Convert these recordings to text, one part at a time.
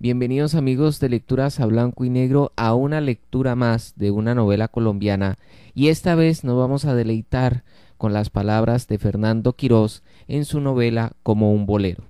Bienvenidos amigos de Lecturas a Blanco y Negro a una lectura más de una novela colombiana y esta vez nos vamos a deleitar con las palabras de Fernando Quirós en su novela Como un bolero.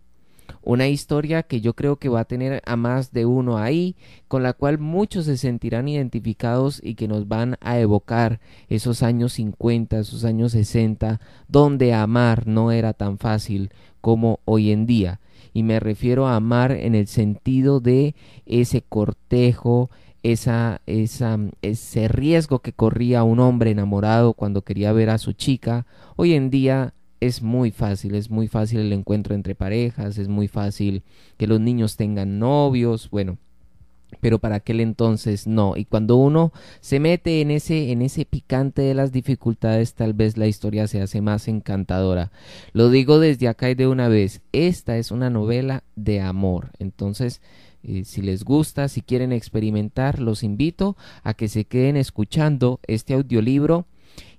Una historia que yo creo que va a tener a más de uno ahí, con la cual muchos se sentirán identificados y que nos van a evocar esos años 50, esos años 60, donde amar no era tan fácil como hoy en día y me refiero a amar en el sentido de ese cortejo, esa, esa, mm, ese riesgo que corría un hombre enamorado cuando quería ver a su chica, hoy en día es muy fácil, es muy fácil el encuentro entre parejas, es muy fácil que los niños tengan novios, bueno, pero para aquel entonces no. Y cuando uno se mete en ese, en ese picante de las dificultades, tal vez la historia se hace más encantadora. Lo digo desde acá y de una vez, esta es una novela de amor. Entonces, eh, si les gusta, si quieren experimentar, los invito a que se queden escuchando este audiolibro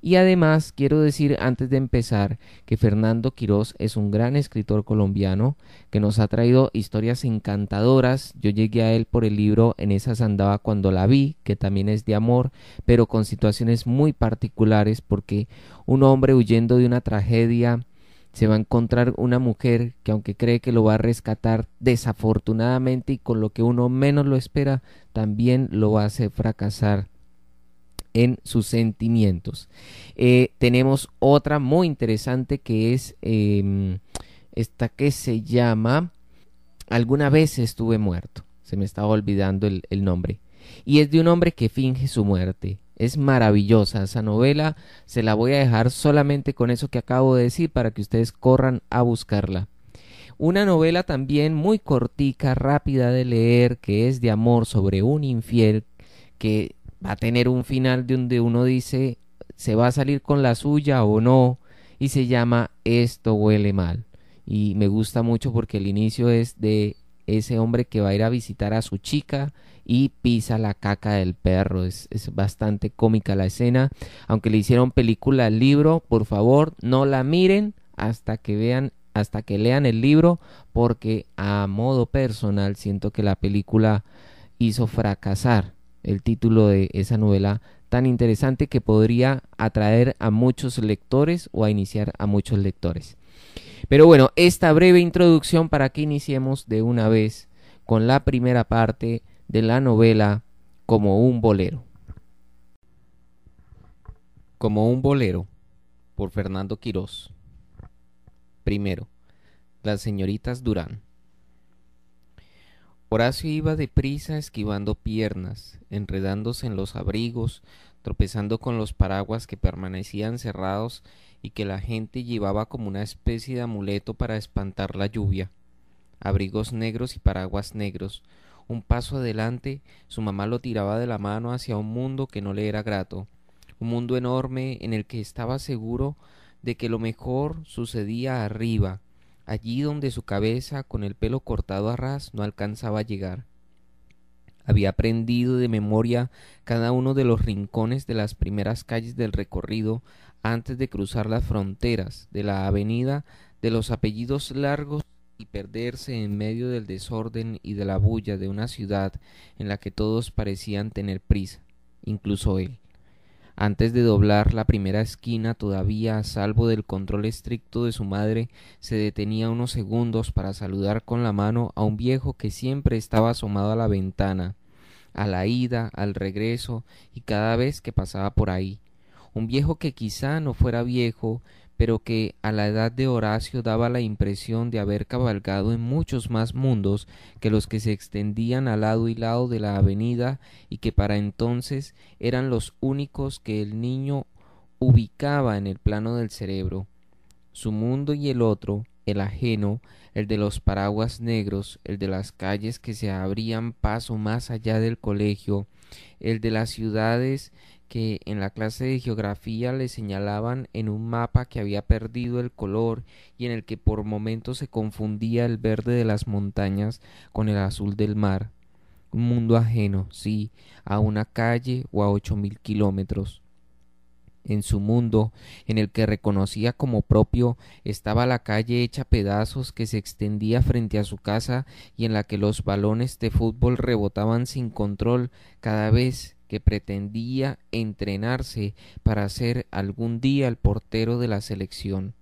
y además quiero decir antes de empezar que Fernando Quirós es un gran escritor colombiano que nos ha traído historias encantadoras. Yo llegué a él por el libro En esas andaba cuando la vi, que también es de amor, pero con situaciones muy particulares porque un hombre huyendo de una tragedia se va a encontrar una mujer que aunque cree que lo va a rescatar desafortunadamente y con lo que uno menos lo espera, también lo hace fracasar en sus sentimientos. Eh, tenemos otra muy interesante que es em, esta que se llama Alguna vez estuve muerto. Se me estaba olvidando el, el nombre. Y es de un hombre que finge su muerte. Es maravillosa esa novela. Se la voy a dejar solamente con eso que acabo de decir para que ustedes corran a buscarla. Una novela también muy cortica, rápida de leer, que es de amor sobre un infiel que va a tener un final donde uno dice, ¿se va a salir con la suya o no? Y se llama Esto huele mal. Y me gusta mucho porque el inicio es de ese hombre que va a ir a visitar a su chica y pisa la caca del perro. Es, es, bastante cómica la escena. Aunque le hicieron película al libro, por favor, no la miren hasta que vean, hasta que lean el libro, porque a modo personal siento que la película hizo fracasar el título de esa novela tan interesante que podría atraer a muchos lectores o a iniciar a muchos lectores. Pero bueno, esta breve introducción para que iniciemos de una vez con la primera parte de la novela Como un bolero. Como un bolero, por Fernando Quirós. Primero, las señoritas Durán. Horacio iba deprisa esquivando piernas, enredándose en los abrigos, tropezando con los paraguas que permanecían cerrados y que la gente llevaba como una especie de amuleto para espantar la lluvia. Abrigos negros y paraguas negros. Un paso adelante, su mamá lo tiraba de la mano hacia un mundo que no le era grato, un mundo enorme en el que estaba seguro de que lo mejor sucedía arriba, allí donde su cabeza, con el pelo cortado a ras, no alcanzaba a llegar. Había aprendido de memoria cada uno de los rincones de las primeras calles del recorrido antes de cruzar las fronteras de la avenida, de los apellidos largos y perderse en medio del desorden y de la bulla de una ciudad en la que todos parecían tener prisa, incluso él. Antes de doblar la primera esquina, todavía a salvo del control estricto de su madre, se detenía unos segundos para saludar con la mano a un viejo que siempre estaba asomado a la ventana, a la ida, al regreso y cada vez que pasaba por ahí. Un viejo que quizá no fuera viejo, pero que a la edad de Horacio daba la impresión de haber cabalgado en muchos más mundos que los que se extendían al lado y lado de la avenida y que para entonces eran los únicos que el niño ubicaba en el plano del cerebro. Su mundo y el otro, el ajeno, el de los paraguas negros, el de las calles que se abrían paso más allá del colegio, el de las ciudades que en la clase de geografía le señalaban en un mapa que había perdido el color y en el que por momentos se confundía el verde de las montañas con el azul del mar. Un mundo ajeno, sí, a una calle o a ocho mil kilómetros en su mundo, en el que reconocía como propio, estaba la calle hecha pedazos que se extendía frente a su casa y en la que los balones de fútbol rebotaban sin control cada vez que pretendía entrenarse para ser algún día el portero de la selección.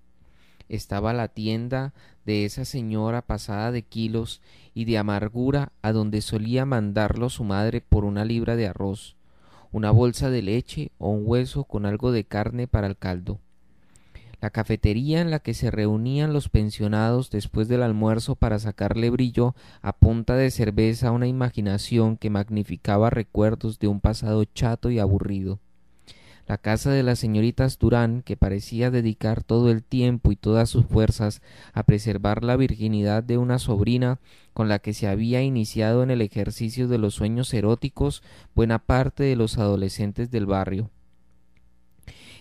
Estaba la tienda de esa señora pasada de kilos y de amargura a donde solía mandarlo su madre por una libra de arroz una bolsa de leche o un hueso con algo de carne para el caldo. La cafetería en la que se reunían los pensionados después del almuerzo para sacarle brillo a punta de cerveza una imaginación que magnificaba recuerdos de un pasado chato y aburrido. La casa de las señoritas Durán, que parecía dedicar todo el tiempo y todas sus fuerzas a preservar la virginidad de una sobrina con la que se había iniciado en el ejercicio de los sueños eróticos buena parte de los adolescentes del barrio.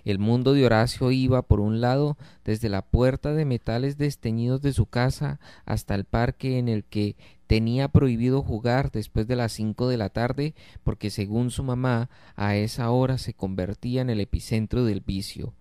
El mundo de Horacio iba, por un lado, desde la puerta de metales desteñidos de su casa hasta el parque en el que tenía prohibido jugar después de las cinco de la tarde, porque según su mamá, a esa hora se convertía en el epicentro del vicio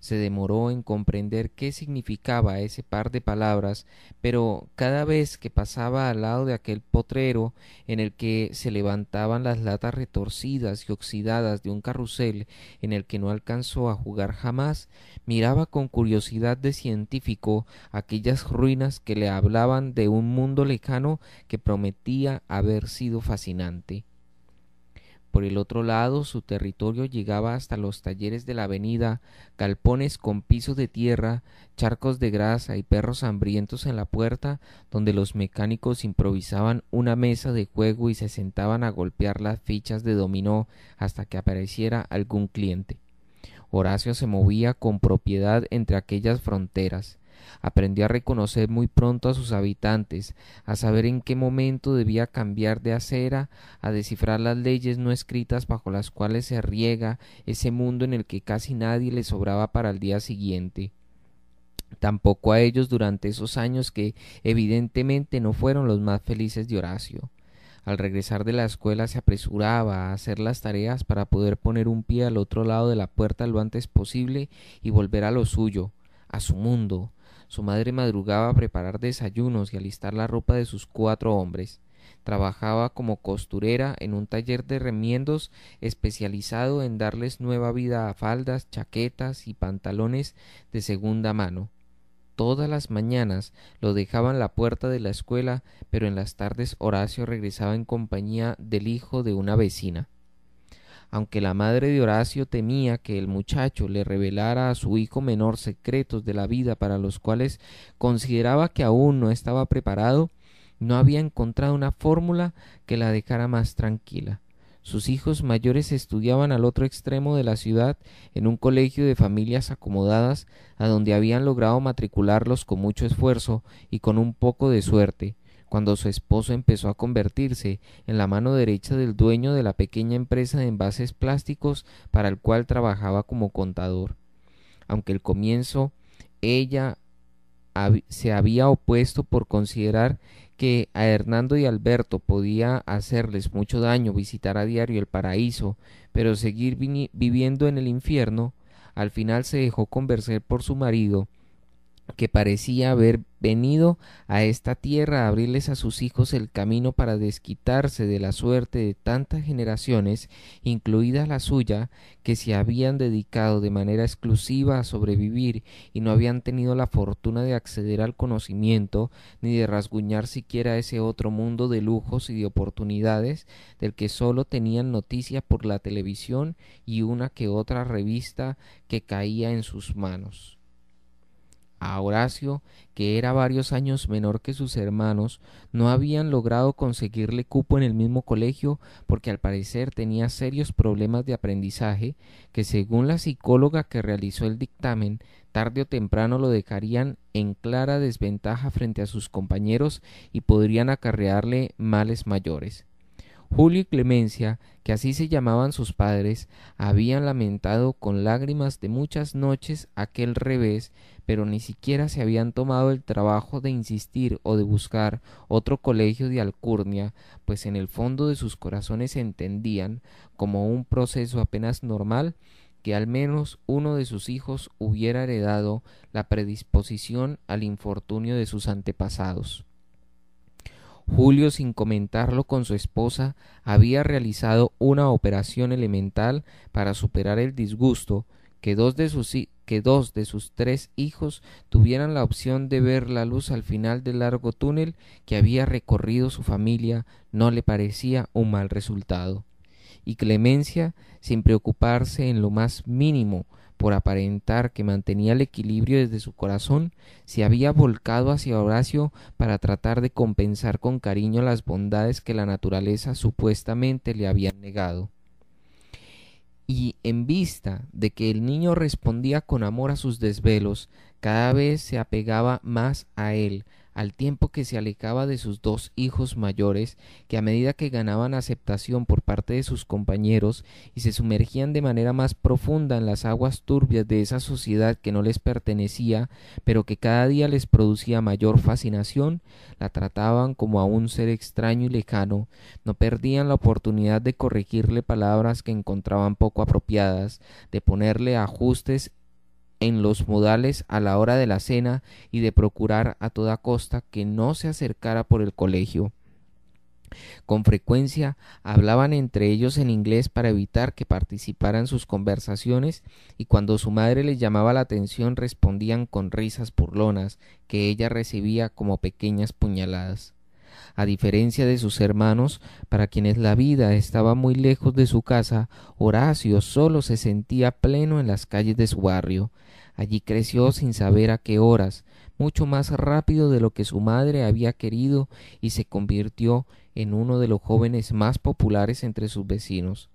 se demoró en comprender qué significaba ese par de palabras, pero cada vez que pasaba al lado de aquel potrero en el que se levantaban las latas retorcidas y oxidadas de un carrusel en el que no alcanzó a jugar jamás, miraba con curiosidad de científico aquellas ruinas que le hablaban de un mundo lejano que prometía haber sido fascinante. Por el otro lado, su territorio llegaba hasta los talleres de la avenida, galpones con pisos de tierra, charcos de grasa y perros hambrientos en la puerta, donde los mecánicos improvisaban una mesa de juego y se sentaban a golpear las fichas de dominó hasta que apareciera algún cliente. Horacio se movía con propiedad entre aquellas fronteras. Aprendió a reconocer muy pronto a sus habitantes, a saber en qué momento debía cambiar de acera, a descifrar las leyes no escritas bajo las cuales se riega ese mundo en el que casi nadie le sobraba para el día siguiente tampoco a ellos durante esos años que evidentemente no fueron los más felices de Horacio. Al regresar de la escuela se apresuraba a hacer las tareas para poder poner un pie al otro lado de la puerta lo antes posible y volver a lo suyo, a su mundo, su madre madrugaba a preparar desayunos y alistar la ropa de sus cuatro hombres. Trabajaba como costurera en un taller de remiendos especializado en darles nueva vida a faldas, chaquetas y pantalones de segunda mano. Todas las mañanas lo dejaban a la puerta de la escuela, pero en las tardes Horacio regresaba en compañía del hijo de una vecina. Aunque la madre de Horacio temía que el muchacho le revelara a su hijo menor secretos de la vida para los cuales consideraba que aún no estaba preparado, no había encontrado una fórmula que la dejara más tranquila. Sus hijos mayores estudiaban al otro extremo de la ciudad en un colegio de familias acomodadas a donde habían logrado matricularlos con mucho esfuerzo y con un poco de suerte, cuando su esposo empezó a convertirse en la mano derecha del dueño de la pequeña empresa de envases plásticos para el cual trabajaba como contador. Aunque al comienzo ella se había opuesto por considerar que a Hernando y Alberto podía hacerles mucho daño visitar a diario el paraíso, pero seguir viviendo en el infierno, al final se dejó convencer por su marido que parecía haber venido a esta tierra a abrirles a sus hijos el camino para desquitarse de la suerte de tantas generaciones, incluida la suya, que se habían dedicado de manera exclusiva a sobrevivir y no habían tenido la fortuna de acceder al conocimiento ni de rasguñar siquiera ese otro mundo de lujos y de oportunidades del que sólo tenían noticia por la televisión y una que otra revista que caía en sus manos a Horacio, que era varios años menor que sus hermanos, no habían logrado conseguirle cupo en el mismo colegio porque al parecer tenía serios problemas de aprendizaje que según la psicóloga que realizó el dictamen, tarde o temprano lo dejarían en clara desventaja frente a sus compañeros y podrían acarrearle males mayores. Julio y Clemencia, que así se llamaban sus padres, habían lamentado con lágrimas de muchas noches aquel revés, pero ni siquiera se habían tomado el trabajo de insistir o de buscar otro colegio de alcurnia, pues en el fondo de sus corazones entendían, como un proceso apenas normal, que al menos uno de sus hijos hubiera heredado la predisposición al infortunio de sus antepasados. Julio, sin comentarlo con su esposa, había realizado una operación elemental para superar el disgusto que dos de sus, que dos de sus tres hijos tuvieran la opción de ver la luz al final del largo túnel que había recorrido su familia no le parecía un mal resultado. Y Clemencia, sin preocuparse en lo más mínimo por aparentar que mantenía el equilibrio desde su corazón, se había volcado hacia Horacio para tratar de compensar con cariño las bondades que la naturaleza supuestamente le había negado. Y en vista de que el niño respondía con amor a sus desvelos, cada vez se apegaba más a él, al tiempo que se alejaba de sus dos hijos mayores, que a medida que ganaban aceptación por parte de sus compañeros y se sumergían de manera más profunda en las aguas turbias de esa sociedad que no les pertenecía, pero que cada día les producía mayor fascinación, la trataban como a un ser extraño y lejano, no perdían la oportunidad de corregirle palabras que encontraban poco apropiadas, de ponerle ajustes en los modales a la hora de la cena y de procurar a toda costa que no se acercara por el colegio. Con frecuencia hablaban entre ellos en inglés para evitar que participaran sus conversaciones y cuando su madre les llamaba la atención respondían con risas burlonas que ella recibía como pequeñas puñaladas. A diferencia de sus hermanos, para quienes la vida estaba muy lejos de su casa, Horacio solo se sentía pleno en las calles de su barrio, Allí creció sin saber a qué horas, mucho más rápido de lo que su madre había querido y se convirtió en uno de los jóvenes más populares entre sus vecinos.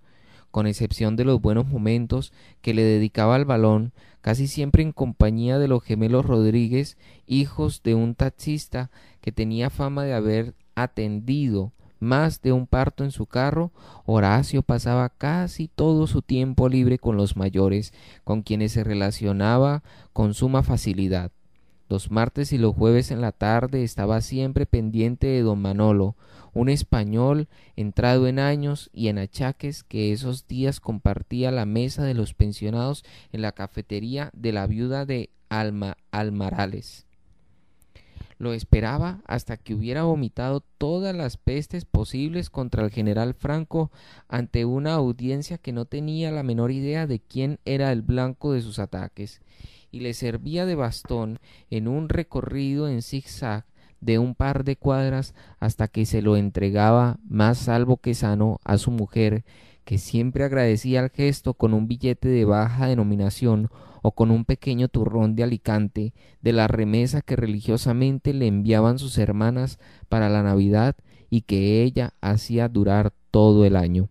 Con excepción de los buenos momentos que le dedicaba al balón, casi siempre en compañía de los gemelos Rodríguez, hijos de un taxista que tenía fama de haber atendido más de un parto en su carro, Horacio pasaba casi todo su tiempo libre con los mayores, con quienes se relacionaba con suma facilidad. Los martes y los jueves en la tarde estaba siempre pendiente de don Manolo, un español entrado en años y en achaques que esos días compartía la mesa de los pensionados en la cafetería de la viuda de Alma Almarales. Lo esperaba hasta que hubiera vomitado todas las pestes posibles contra el general Franco ante una audiencia que no tenía la menor idea de quién era el blanco de sus ataques, y le servía de bastón en un recorrido en zigzag de un par de cuadras hasta que se lo entregaba más salvo que sano a su mujer, que siempre agradecía el gesto con un billete de baja denominación o con un pequeño turrón de Alicante de la remesa que religiosamente le enviaban sus hermanas para la Navidad y que ella hacía durar todo el año.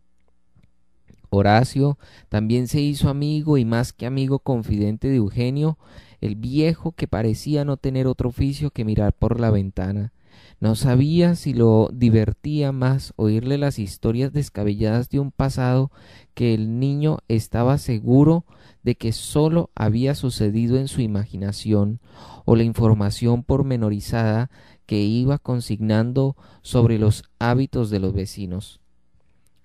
Horacio también se hizo amigo y más que amigo confidente de Eugenio, el viejo que parecía no tener otro oficio que mirar por la ventana. No sabía si lo divertía más oírle las historias descabelladas de un pasado que el niño estaba seguro de que sólo había sucedido en su imaginación o la información pormenorizada que iba consignando sobre los hábitos de los vecinos.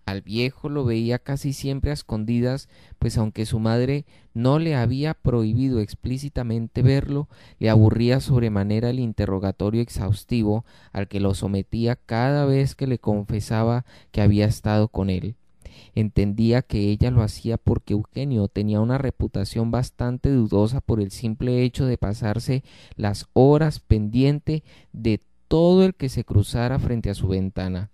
Al viejo lo veía casi siempre a escondidas, pues aunque su madre no le había prohibido explícitamente verlo, le aburría sobremanera el interrogatorio exhaustivo al que lo sometía cada vez que le confesaba que había estado con él. Entendía que ella lo hacía porque Eugenio tenía una reputación bastante dudosa por el simple hecho de pasarse las horas pendiente de todo el que se cruzara frente a su ventana.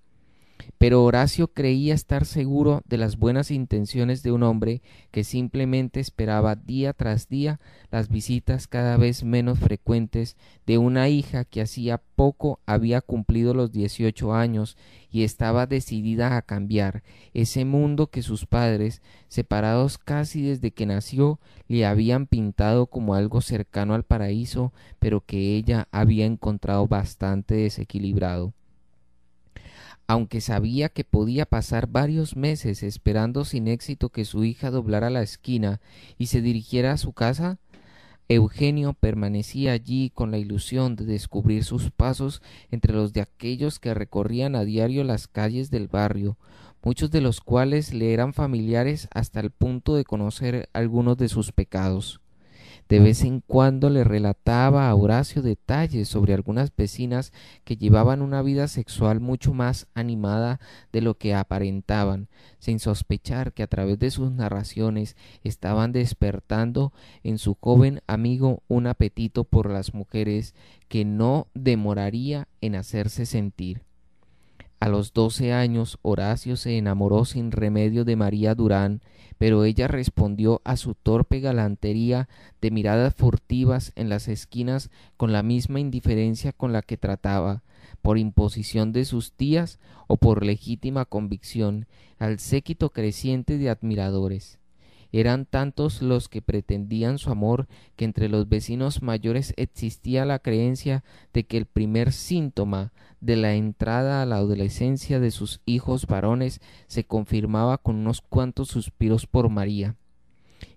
Pero Horacio creía estar seguro de las buenas intenciones de un hombre que simplemente esperaba día tras día las visitas cada vez menos frecuentes de una hija que hacía poco había cumplido los dieciocho años y estaba decidida a cambiar ese mundo que sus padres, separados casi desde que nació, le habían pintado como algo cercano al paraíso, pero que ella había encontrado bastante desequilibrado aunque sabía que podía pasar varios meses esperando sin éxito que su hija doblara la esquina y se dirigiera a su casa, Eugenio permanecía allí con la ilusión de descubrir sus pasos entre los de aquellos que recorrían a diario las calles del barrio, muchos de los cuales le eran familiares hasta el punto de conocer algunos de sus pecados. De vez en cuando le relataba a Horacio detalles sobre algunas vecinas que llevaban una vida sexual mucho más animada de lo que aparentaban, sin sospechar que a través de sus narraciones estaban despertando en su joven amigo un apetito por las mujeres que no demoraría en hacerse sentir. A los doce años Horacio se enamoró sin remedio de María Durán, pero ella respondió a su torpe galantería de miradas furtivas en las esquinas con la misma indiferencia con la que trataba, por imposición de sus tías o por legítima convicción, al séquito creciente de admiradores. Eran tantos los que pretendían su amor que entre los vecinos mayores existía la creencia de que el primer síntoma de la entrada a la adolescencia de sus hijos varones se confirmaba con unos cuantos suspiros por María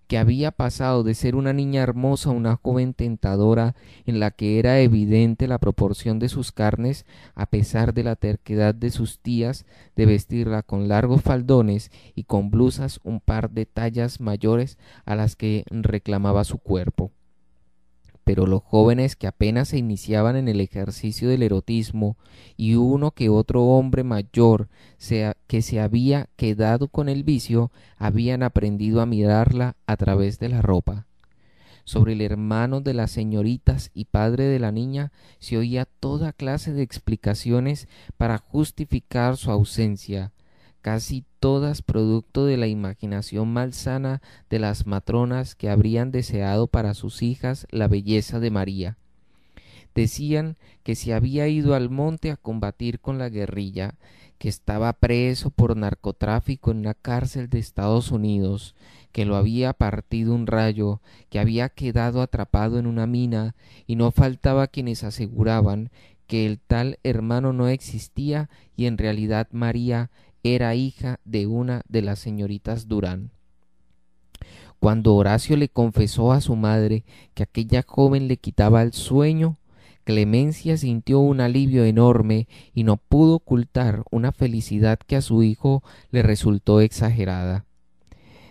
que había pasado de ser una niña hermosa a una joven tentadora en la que era evidente la proporción de sus carnes, a pesar de la terquedad de sus tías de vestirla con largos faldones y con blusas un par de tallas mayores a las que reclamaba su cuerpo pero los jóvenes que apenas se iniciaban en el ejercicio del erotismo y uno que otro hombre mayor que se había quedado con el vicio habían aprendido a mirarla a través de la ropa. Sobre el hermano de las señoritas y padre de la niña se oía toda clase de explicaciones para justificar su ausencia, casi todas producto de la imaginación malsana de las matronas que habrían deseado para sus hijas la belleza de María. Decían que se había ido al monte a combatir con la guerrilla, que estaba preso por narcotráfico en una cárcel de Estados Unidos, que lo había partido un rayo, que había quedado atrapado en una mina, y no faltaba quienes aseguraban que el tal hermano no existía y en realidad María era hija de una de las señoritas Durán. Cuando Horacio le confesó a su madre que aquella joven le quitaba el sueño, Clemencia sintió un alivio enorme y no pudo ocultar una felicidad que a su hijo le resultó exagerada.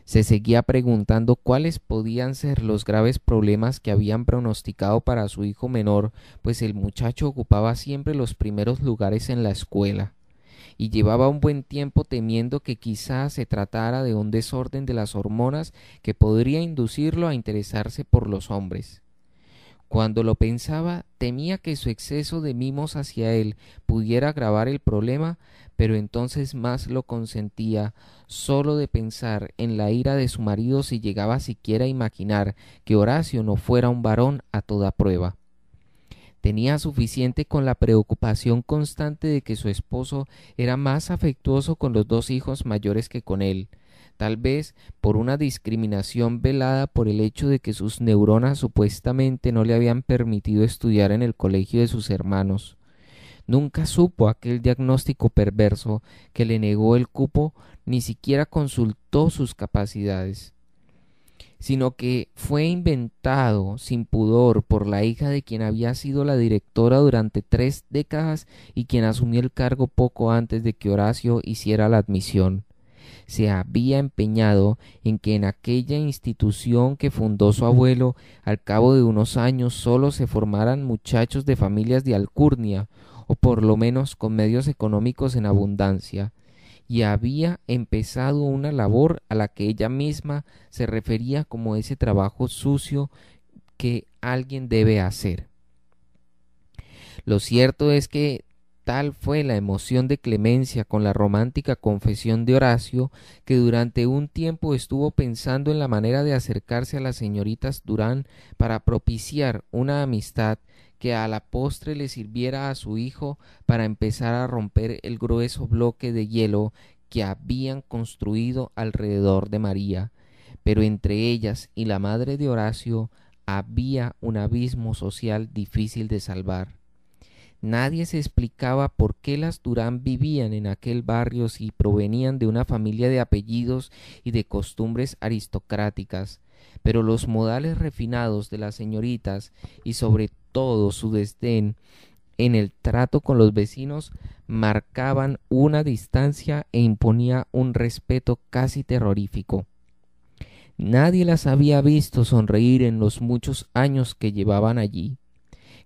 Se seguía preguntando cuáles podían ser los graves problemas que habían pronosticado para su hijo menor, pues el muchacho ocupaba siempre los primeros lugares en la escuela y llevaba un buen tiempo temiendo que quizás se tratara de un desorden de las hormonas que podría inducirlo a interesarse por los hombres. Cuando lo pensaba, temía que su exceso de mimos hacia él pudiera agravar el problema, pero entonces más lo consentía solo de pensar en la ira de su marido si llegaba siquiera a imaginar que Horacio no fuera un varón a toda prueba. Tenía suficiente con la preocupación constante de que su esposo era más afectuoso con los dos hijos mayores que con él, tal vez por una discriminación velada por el hecho de que sus neuronas supuestamente no le habían permitido estudiar en el colegio de sus hermanos. Nunca supo aquel diagnóstico perverso que le negó el cupo, ni siquiera consultó sus capacidades sino que fue inventado sin pudor por la hija de quien había sido la directora durante tres décadas y quien asumió el cargo poco antes de que Horacio hiciera la admisión. Se había empeñado en que en aquella institución que fundó su abuelo, al cabo de unos años solo se formaran muchachos de familias de alcurnia, o por lo menos con medios económicos en abundancia, y había empezado una labor a la que ella misma se refería como ese trabajo sucio que alguien debe hacer. Lo cierto es que tal fue la emoción de Clemencia con la romántica confesión de Horacio, que durante un tiempo estuvo pensando en la manera de acercarse a las señoritas Durán para propiciar una amistad que a la postre le sirviera a su hijo para empezar a romper el grueso bloque de hielo que habían construido alrededor de María, pero entre ellas y la madre de Horacio había un abismo social difícil de salvar. Nadie se explicaba por qué las Durán vivían en aquel barrio si provenían de una familia de apellidos y de costumbres aristocráticas, pero los modales refinados de las señoritas y sobre todo su desdén en el trato con los vecinos marcaban una distancia e imponía un respeto casi terrorífico. Nadie las había visto sonreír en los muchos años que llevaban allí.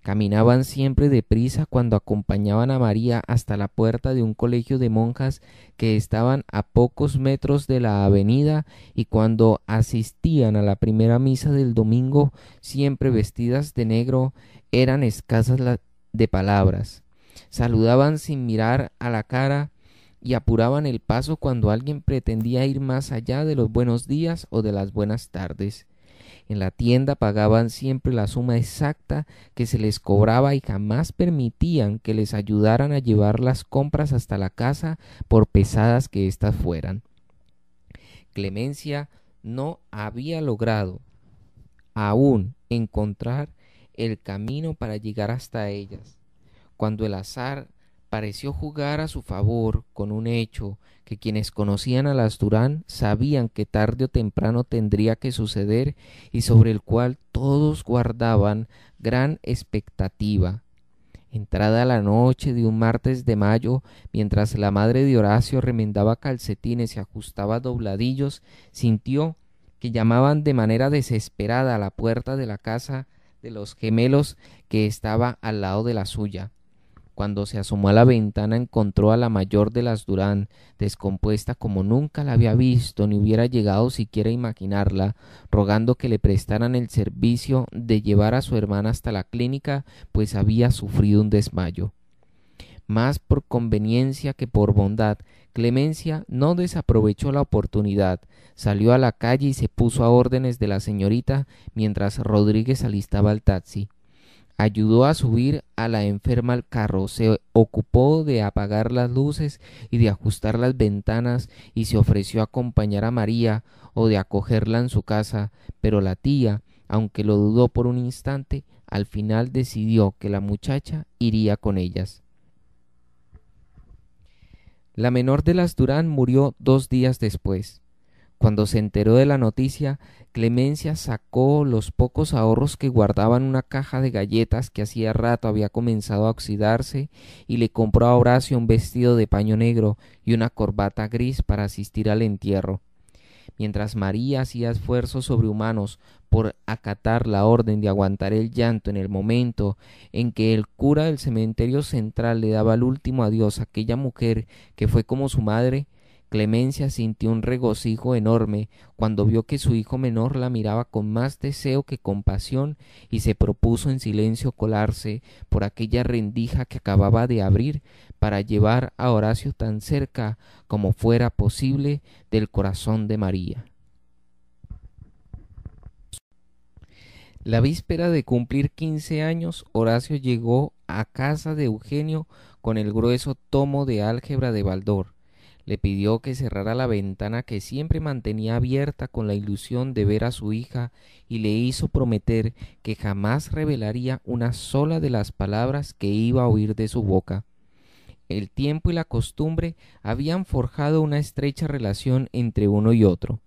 Caminaban siempre deprisa cuando acompañaban a María hasta la puerta de un colegio de monjas que estaban a pocos metros de la avenida y cuando asistían a la primera misa del domingo, siempre vestidas de negro, eran escasas de palabras. Saludaban sin mirar a la cara y apuraban el paso cuando alguien pretendía ir más allá de los buenos días o de las buenas tardes. En la tienda pagaban siempre la suma exacta que se les cobraba y jamás permitían que les ayudaran a llevar las compras hasta la casa por pesadas que éstas fueran. Clemencia no había logrado aún encontrar el camino para llegar hasta ellas, cuando el azar pareció jugar a su favor con un hecho que quienes conocían a las Durán sabían que tarde o temprano tendría que suceder y sobre el cual todos guardaban gran expectativa. Entrada la noche de un martes de mayo, mientras la madre de Horacio remendaba calcetines y ajustaba dobladillos, sintió que llamaban de manera desesperada a la puerta de la casa de los gemelos que estaba al lado de la suya. Cuando se asomó a la ventana encontró a la mayor de las Durán, descompuesta como nunca la había visto ni hubiera llegado siquiera a imaginarla, rogando que le prestaran el servicio de llevar a su hermana hasta la clínica, pues había sufrido un desmayo. Más por conveniencia que por bondad, Clemencia no desaprovechó la oportunidad, salió a la calle y se puso a órdenes de la señorita mientras Rodríguez alistaba al taxi ayudó a subir a la enferma al carro, se ocupó de apagar las luces y de ajustar las ventanas y se ofreció a acompañar a María o de acogerla en su casa, pero la tía, aunque lo dudó por un instante, al final decidió que la muchacha iría con ellas. La menor de las Durán murió dos días después. Cuando se enteró de la noticia, Clemencia sacó los pocos ahorros que guardaba en una caja de galletas que hacía rato había comenzado a oxidarse y le compró a Horacio un vestido de paño negro y una corbata gris para asistir al entierro. Mientras María hacía esfuerzos sobrehumanos por acatar la orden de aguantar el llanto en el momento en que el cura del cementerio central le daba el último adiós a aquella mujer que fue como su madre, Clemencia sintió un regocijo enorme cuando vio que su hijo menor la miraba con más deseo que compasión y se propuso en silencio colarse por aquella rendija que acababa de abrir para llevar a Horacio tan cerca como fuera posible del corazón de María. La víspera de cumplir quince años, Horacio llegó a casa de Eugenio con el grueso tomo de álgebra de Baldor le pidió que cerrara la ventana que siempre mantenía abierta con la ilusión de ver a su hija y le hizo prometer que jamás revelaría una sola de las palabras que iba a oír de su boca. El tiempo y la costumbre habían forjado una estrecha relación entre uno y otro.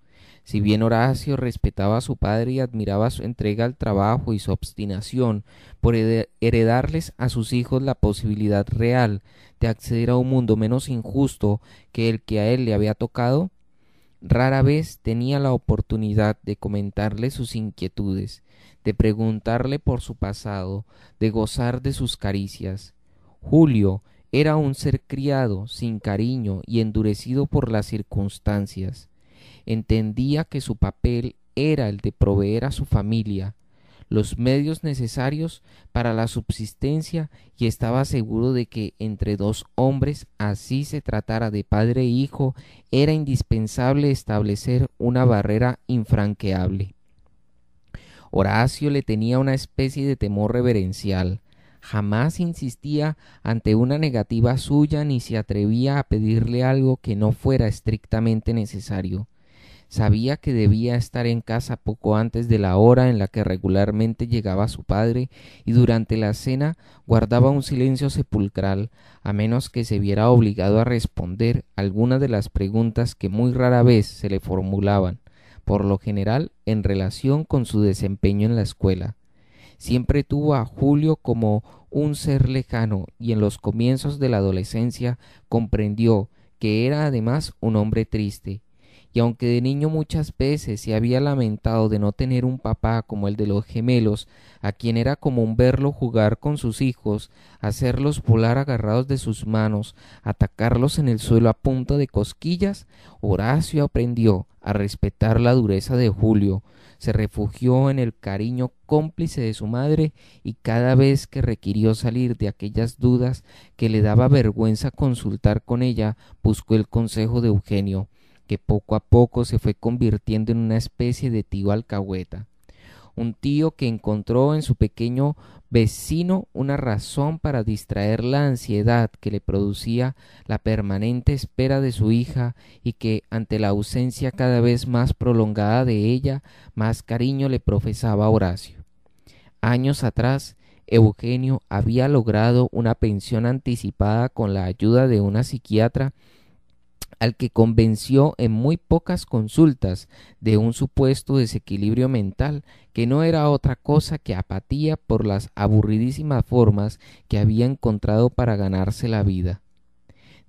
Si bien Horacio respetaba a su padre y admiraba su entrega al trabajo y su obstinación por heredarles a sus hijos la posibilidad real de acceder a un mundo menos injusto que el que a él le había tocado, rara vez tenía la oportunidad de comentarle sus inquietudes, de preguntarle por su pasado, de gozar de sus caricias. Julio era un ser criado, sin cariño y endurecido por las circunstancias entendía que su papel era el de proveer a su familia los medios necesarios para la subsistencia y estaba seguro de que entre dos hombres, así se tratara de padre e hijo, era indispensable establecer una barrera infranqueable. Horacio le tenía una especie de temor reverencial. Jamás insistía ante una negativa suya ni se atrevía a pedirle algo que no fuera estrictamente necesario. Sabía que debía estar en casa poco antes de la hora en la que regularmente llegaba su padre y durante la cena guardaba un silencio sepulcral, a menos que se viera obligado a responder algunas de las preguntas que muy rara vez se le formulaban, por lo general en relación con su desempeño en la escuela. Siempre tuvo a Julio como un ser lejano y en los comienzos de la adolescencia comprendió que era además un hombre triste, y aunque de niño muchas veces se había lamentado de no tener un papá como el de los gemelos, a quien era común verlo jugar con sus hijos, hacerlos volar agarrados de sus manos, atacarlos en el suelo a punta de cosquillas, Horacio aprendió a respetar la dureza de Julio, se refugió en el cariño cómplice de su madre y cada vez que requirió salir de aquellas dudas que le daba vergüenza consultar con ella, buscó el consejo de Eugenio que poco a poco se fue convirtiendo en una especie de tío alcahueta. Un tío que encontró en su pequeño vecino una razón para distraer la ansiedad que le producía la permanente espera de su hija y que, ante la ausencia cada vez más prolongada de ella, más cariño le profesaba Horacio. Años atrás, Eugenio había logrado una pensión anticipada con la ayuda de una psiquiatra al que convenció en muy pocas consultas de un supuesto desequilibrio mental que no era otra cosa que apatía por las aburridísimas formas que había encontrado para ganarse la vida.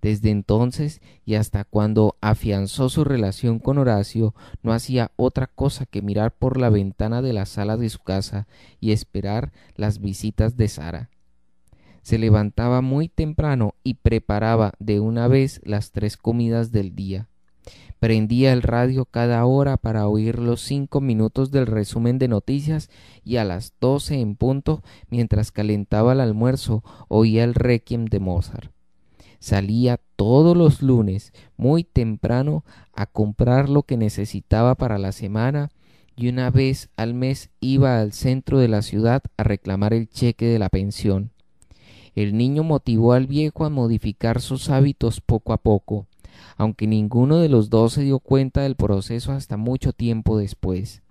Desde entonces y hasta cuando afianzó su relación con Horacio, no hacía otra cosa que mirar por la ventana de la sala de su casa y esperar las visitas de Sara se levantaba muy temprano y preparaba de una vez las tres comidas del día. Prendía el radio cada hora para oír los cinco minutos del resumen de noticias y a las doce en punto, mientras calentaba el almuerzo, oía el requiem de Mozart. Salía todos los lunes muy temprano a comprar lo que necesitaba para la semana y una vez al mes iba al centro de la ciudad a reclamar el cheque de la pensión. El niño motivó al viejo a modificar sus hábitos poco a poco, aunque ninguno de los dos se dio cuenta del proceso hasta mucho tiempo después.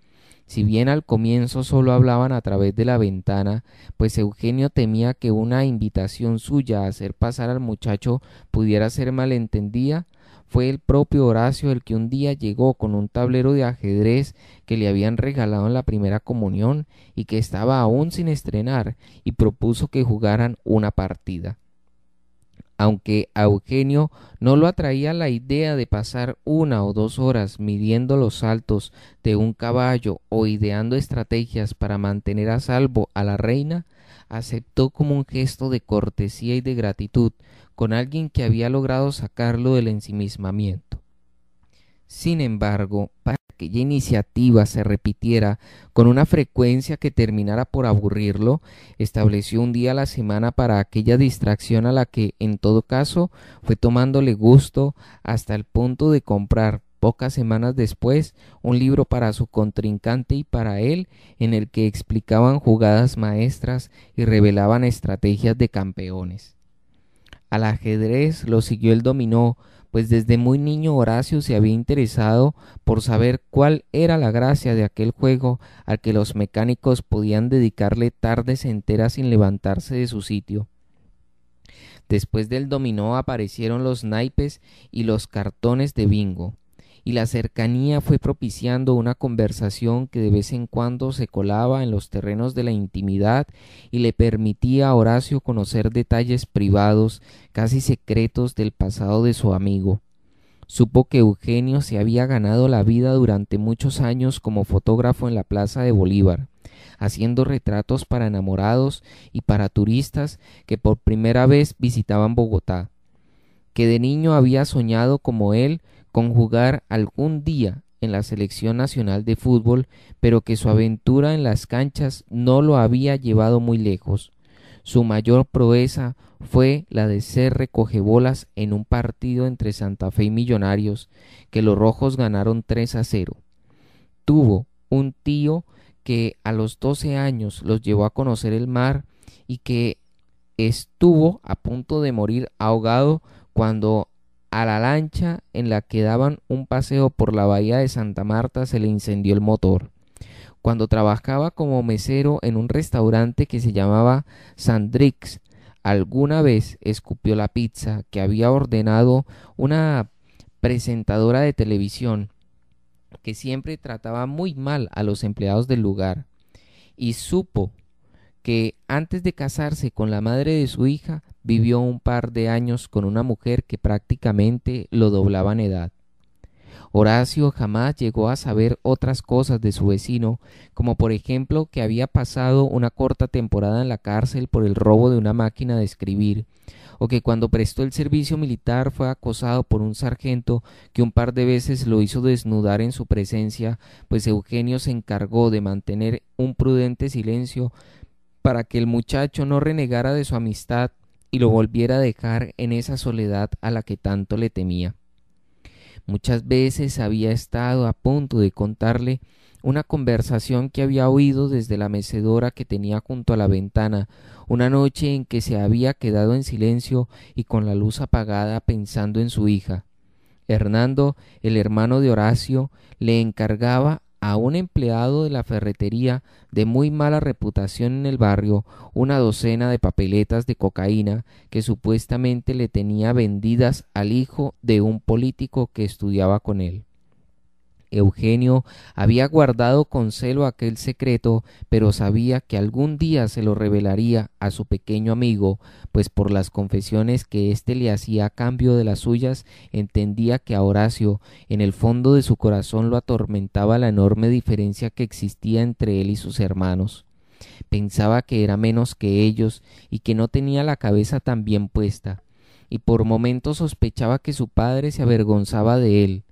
Si bien al comienzo solo hablaban a través de la ventana, pues Eugenio temía que una invitación suya a hacer pasar al muchacho pudiera ser malentendida, fue el propio Horacio el que un día llegó con un tablero de ajedrez que le habían regalado en la primera comunión y que estaba aún sin estrenar y propuso que jugaran una partida. Aunque a Eugenio no lo atraía la idea de pasar una o dos horas midiendo los saltos de un caballo o ideando estrategias para mantener a salvo a la reina, aceptó como un gesto de cortesía y de gratitud con alguien que había logrado sacarlo del ensimismamiento. Sin embargo, para que aquella iniciativa se repitiera con una frecuencia que terminara por aburrirlo, estableció un día a la semana para aquella distracción a la que, en todo caso, fue tomándole gusto hasta el punto de comprar pocas semanas después un libro para su contrincante y para él en el que explicaban jugadas maestras y revelaban estrategias de campeones. Al ajedrez lo siguió el dominó, pues desde muy niño Horacio se había interesado por saber cuál era la gracia de aquel juego al que los mecánicos podían dedicarle tardes enteras sin levantarse de su sitio. Después del dominó aparecieron los naipes y los cartones de bingo y la cercanía fue propiciando una conversación que de vez en cuando se colaba en los terrenos de la intimidad y le permitía a Horacio conocer detalles privados, casi secretos del pasado de su amigo. Supo que Eugenio se había ganado la vida durante muchos años como fotógrafo en la Plaza de Bolívar, haciendo retratos para enamorados y para turistas que por primera vez visitaban Bogotá, que de niño había soñado como él con jugar algún día en la selección nacional de fútbol, pero que su aventura en las canchas no lo había llevado muy lejos. Su mayor proeza fue la de ser recogebolas en un partido entre Santa Fe y Millonarios, que los rojos ganaron 3 a 0. Tuvo un tío que a los 12 años los llevó a conocer el mar y que estuvo a punto de morir ahogado cuando a la lancha en la que daban un paseo por la bahía de Santa Marta se le incendió el motor. Cuando trabajaba como mesero en un restaurante que se llamaba Sandrix, alguna vez escupió la pizza que había ordenado una presentadora de televisión que siempre trataba muy mal a los empleados del lugar y supo que antes de casarse con la madre de su hija vivió un par de años con una mujer que prácticamente lo doblaba en edad. Horacio jamás llegó a saber otras cosas de su vecino, como por ejemplo que había pasado una corta temporada en la cárcel por el robo de una máquina de escribir, o que cuando prestó el servicio militar fue acosado por un sargento que un par de veces lo hizo desnudar en su presencia, pues Eugenio se encargó de mantener un prudente silencio para que el muchacho no renegara de su amistad y lo volviera a dejar en esa soledad a la que tanto le temía. Muchas veces había estado a punto de contarle una conversación que había oído desde la mecedora que tenía junto a la ventana, una noche en que se había quedado en silencio y con la luz apagada pensando en su hija. Hernando, el hermano de Horacio, le encargaba a un empleado de la ferretería de muy mala reputación en el barrio una docena de papeletas de cocaína que supuestamente le tenía vendidas al hijo de un político que estudiaba con él. Eugenio había guardado con celo aquel secreto, pero sabía que algún día se lo revelaría a su pequeño amigo, pues por las confesiones que éste le hacía a cambio de las suyas, entendía que a Horacio, en el fondo de su corazón, lo atormentaba la enorme diferencia que existía entre él y sus hermanos pensaba que era menos que ellos y que no tenía la cabeza tan bien puesta, y por momentos sospechaba que su padre se avergonzaba de él,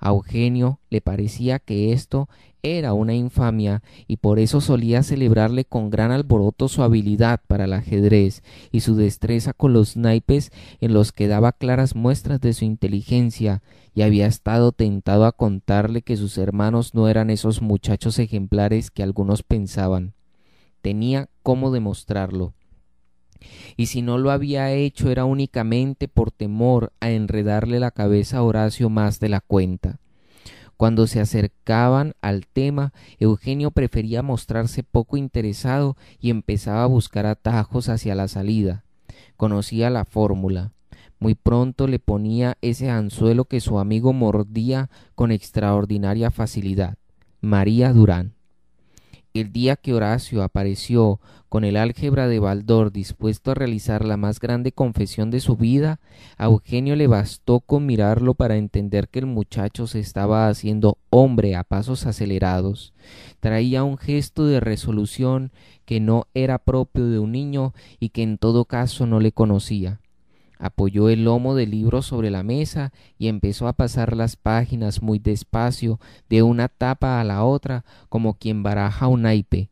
a Eugenio le parecía que esto era una infamia y por eso solía celebrarle con gran alboroto su habilidad para el ajedrez y su destreza con los naipes en los que daba claras muestras de su inteligencia y había estado tentado a contarle que sus hermanos no eran esos muchachos ejemplares que algunos pensaban. Tenía cómo demostrarlo y si no lo había hecho era únicamente por temor a enredarle la cabeza a Horacio más de la cuenta. Cuando se acercaban al tema, Eugenio prefería mostrarse poco interesado y empezaba a buscar atajos hacia la salida. Conocía la fórmula. Muy pronto le ponía ese anzuelo que su amigo mordía con extraordinaria facilidad. María Durán. El día que Horacio apareció con el álgebra de Baldor dispuesto a realizar la más grande confesión de su vida, a Eugenio le bastó con mirarlo para entender que el muchacho se estaba haciendo hombre a pasos acelerados. Traía un gesto de resolución que no era propio de un niño y que en todo caso no le conocía. Apoyó el lomo del libro sobre la mesa y empezó a pasar las páginas muy despacio, de una tapa a la otra, como quien baraja un naipe.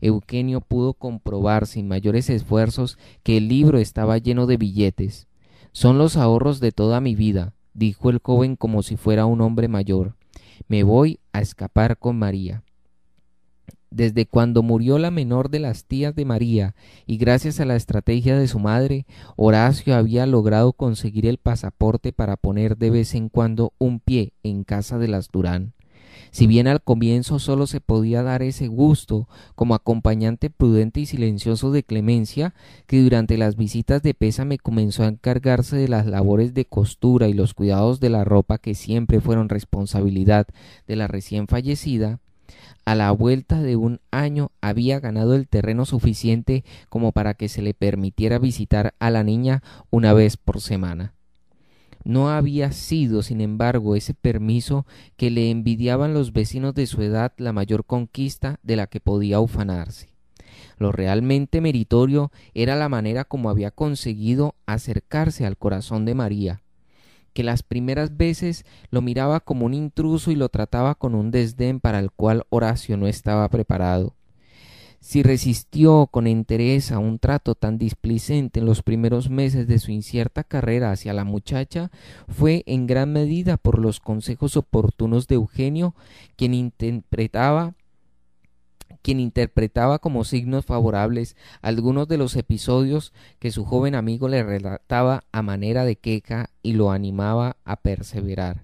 Eugenio pudo comprobar sin mayores esfuerzos que el libro estaba lleno de billetes. Son los ahorros de toda mi vida, dijo el joven como si fuera un hombre mayor. Me voy a escapar con María. Desde cuando murió la menor de las tías de María y gracias a la estrategia de su madre, Horacio había logrado conseguir el pasaporte para poner de vez en cuando un pie en casa de las Durán. Si bien al comienzo solo se podía dar ese gusto como acompañante prudente y silencioso de Clemencia, que durante las visitas de pesa me comenzó a encargarse de las labores de costura y los cuidados de la ropa que siempre fueron responsabilidad de la recién fallecida, a la vuelta de un año había ganado el terreno suficiente como para que se le permitiera visitar a la niña una vez por semana. No había sido, sin embargo, ese permiso que le envidiaban los vecinos de su edad la mayor conquista de la que podía ufanarse. Lo realmente meritorio era la manera como había conseguido acercarse al corazón de María, que las primeras veces lo miraba como un intruso y lo trataba con un desdén para el cual Horacio no estaba preparado. Si resistió con entereza un trato tan displicente en los primeros meses de su incierta carrera hacia la muchacha, fue en gran medida por los consejos oportunos de Eugenio, quien interpretaba quien interpretaba como signos favorables algunos de los episodios que su joven amigo le relataba a manera de queja y lo animaba a perseverar.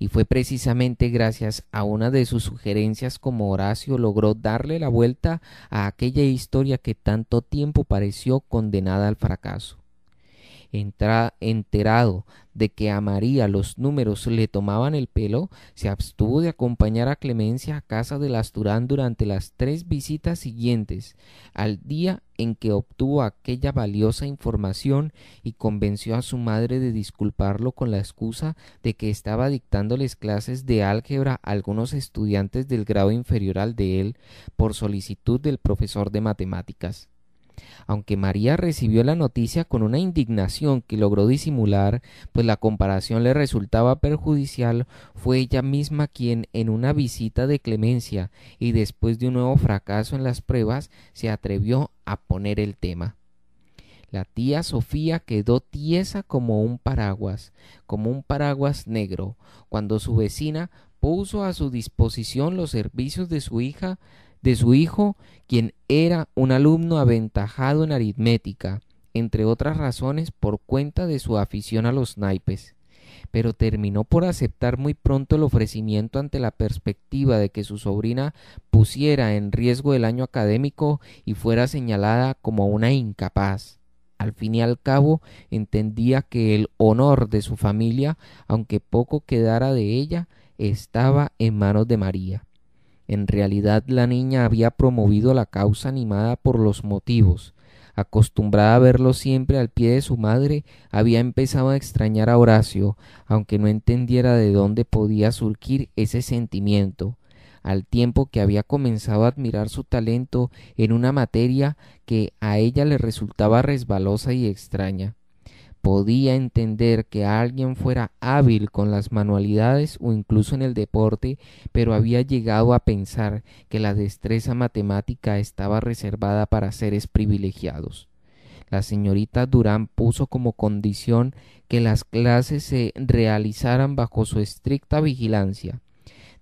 Y fue precisamente gracias a una de sus sugerencias como Horacio logró darle la vuelta a aquella historia que tanto tiempo pareció condenada al fracaso entra, enterado de que a María los números le tomaban el pelo, se abstuvo de acompañar a Clemencia a casa de Lasturán durante las tres visitas siguientes, al día en que obtuvo aquella valiosa información y convenció a su madre de disculparlo con la excusa de que estaba dictándoles clases de álgebra a algunos estudiantes del grado inferior al de él por solicitud del profesor de matemáticas. Aunque María recibió la noticia con una indignación que logró disimular, pues la comparación le resultaba perjudicial, fue ella misma quien, en una visita de clemencia y después de un nuevo fracaso en las pruebas, se atrevió a poner el tema. La tía Sofía quedó tiesa como un paraguas, como un paraguas negro, cuando su vecina puso a su disposición los servicios de su hija de su hijo, quien era un alumno aventajado en aritmética, entre otras razones por cuenta de su afición a los naipes, pero terminó por aceptar muy pronto el ofrecimiento ante la perspectiva de que su sobrina pusiera en riesgo el año académico y fuera señalada como una incapaz. Al fin y al cabo, entendía que el honor de su familia, aunque poco quedara de ella, estaba en manos de María. En realidad la niña había promovido la causa animada por los motivos. Acostumbrada a verlo siempre al pie de su madre, había empezado a extrañar a Horacio, aunque no entendiera de dónde podía surgir ese sentimiento, al tiempo que había comenzado a admirar su talento en una materia que a ella le resultaba resbalosa y extraña podía entender que alguien fuera hábil con las manualidades o incluso en el deporte, pero había llegado a pensar que la destreza matemática estaba reservada para seres privilegiados. La señorita Durán puso como condición que las clases se realizaran bajo su estricta vigilancia.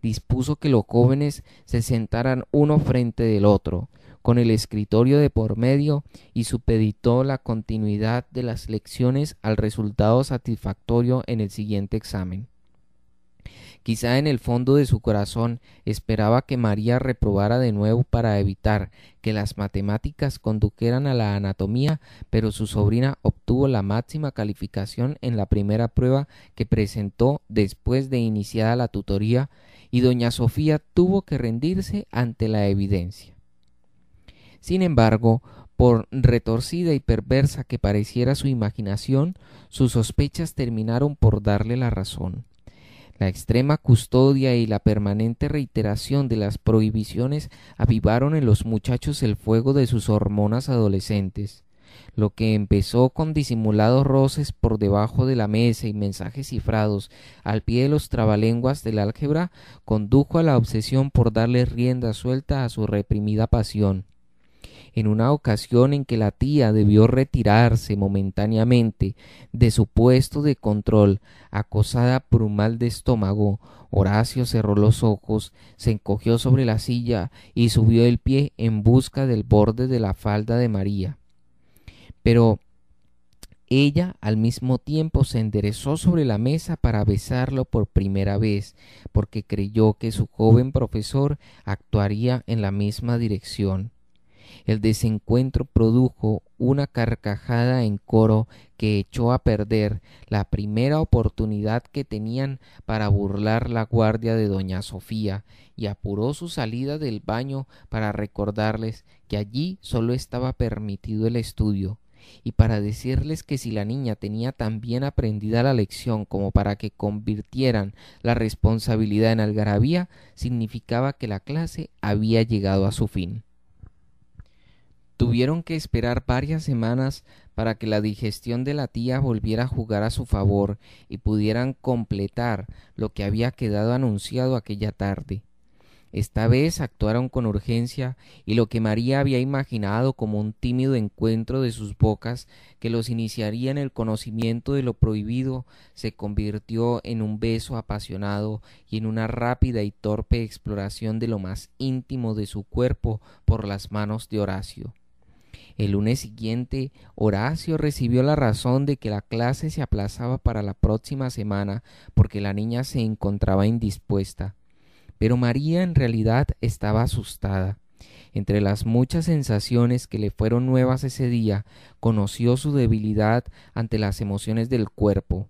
Dispuso que los jóvenes se sentaran uno frente del otro, con el escritorio de por medio y supeditó la continuidad de las lecciones al resultado satisfactorio en el siguiente examen. Quizá en el fondo de su corazón esperaba que María reprobara de nuevo para evitar que las matemáticas condujeran a la anatomía, pero su sobrina obtuvo la máxima calificación en la primera prueba que presentó después de iniciada la tutoría y doña Sofía tuvo que rendirse ante la evidencia. Sin embargo, por retorcida y perversa que pareciera su imaginación, sus sospechas terminaron por darle la razón. La extrema custodia y la permanente reiteración de las prohibiciones avivaron en los muchachos el fuego de sus hormonas adolescentes. Lo que empezó con disimulados roces por debajo de la mesa y mensajes cifrados al pie de los trabalenguas del álgebra condujo a la obsesión por darle rienda suelta a su reprimida pasión en una ocasión en que la tía debió retirarse momentáneamente de su puesto de control, acosada por un mal de estómago, Horacio cerró los ojos, se encogió sobre la silla y subió el pie en busca del borde de la falda de María. Pero ella al mismo tiempo se enderezó sobre la mesa para besarlo por primera vez, porque creyó que su joven profesor actuaría en la misma dirección. El desencuentro produjo una carcajada en coro que echó a perder la primera oportunidad que tenían para burlar la guardia de doña Sofía y apuró su salida del baño para recordarles que allí solo estaba permitido el estudio y para decirles que si la niña tenía tan bien aprendida la lección como para que convirtieran la responsabilidad en algarabía, significaba que la clase había llegado a su fin. Tuvieron que esperar varias semanas para que la digestión de la tía volviera a jugar a su favor y pudieran completar lo que había quedado anunciado aquella tarde. Esta vez actuaron con urgencia y lo que María había imaginado como un tímido encuentro de sus bocas que los iniciaría en el conocimiento de lo prohibido se convirtió en un beso apasionado y en una rápida y torpe exploración de lo más íntimo de su cuerpo por las manos de Horacio. El lunes siguiente, Horacio recibió la razón de que la clase se aplazaba para la próxima semana porque la niña se encontraba indispuesta. Pero María en realidad estaba asustada. Entre las muchas sensaciones que le fueron nuevas ese día, conoció su debilidad ante las emociones del cuerpo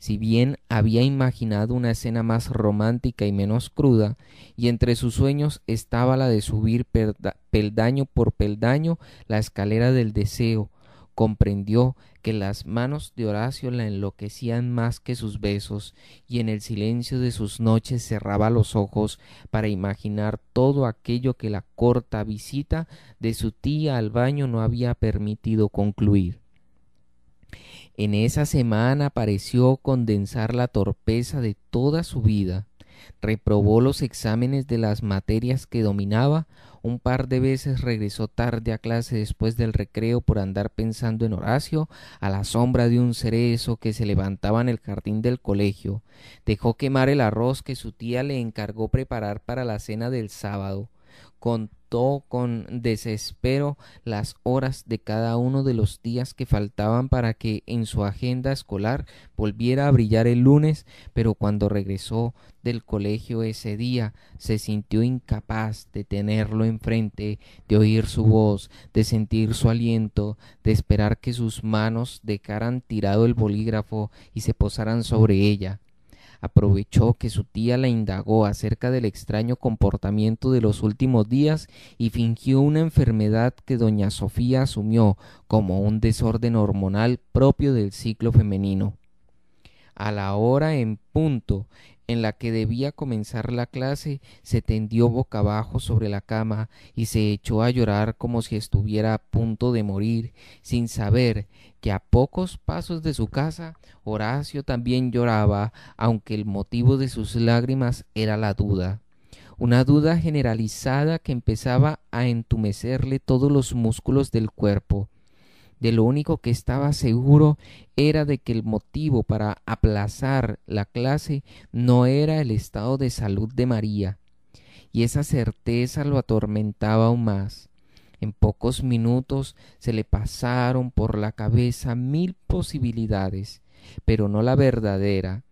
si bien había imaginado una escena más romántica y menos cruda, y entre sus sueños estaba la de subir peldaño por peldaño la escalera del deseo, comprendió que las manos de Horacio la enloquecían más que sus besos, y en el silencio de sus noches cerraba los ojos para imaginar todo aquello que la corta visita de su tía al baño no había permitido concluir. En esa semana pareció condensar la torpeza de toda su vida. Reprobó los exámenes de las materias que dominaba, un par de veces regresó tarde a clase después del recreo por andar pensando en Horacio, a la sombra de un cerezo que se levantaba en el jardín del colegio. Dejó quemar el arroz que su tía le encargó preparar para la cena del sábado. Con con desespero las horas de cada uno de los días que faltaban para que en su agenda escolar volviera a brillar el lunes, pero cuando regresó del colegio ese día se sintió incapaz de tenerlo enfrente, de oír su voz, de sentir su aliento, de esperar que sus manos dejaran tirado el bolígrafo y se posaran sobre ella. Aprovechó que su tía la indagó acerca del extraño comportamiento de los últimos días y fingió una enfermedad que doña Sofía asumió como un desorden hormonal propio del ciclo femenino. A la hora en punto en la que debía comenzar la clase, se tendió boca abajo sobre la cama y se echó a llorar como si estuviera a punto de morir, sin saber que a pocos pasos de su casa Horacio también lloraba, aunque el motivo de sus lágrimas era la duda una duda generalizada que empezaba a entumecerle todos los músculos del cuerpo, de lo único que estaba seguro era de que el motivo para aplazar la clase no era el estado de salud de María, y esa certeza lo atormentaba aún más. En pocos minutos se le pasaron por la cabeza mil posibilidades, pero no la verdadera,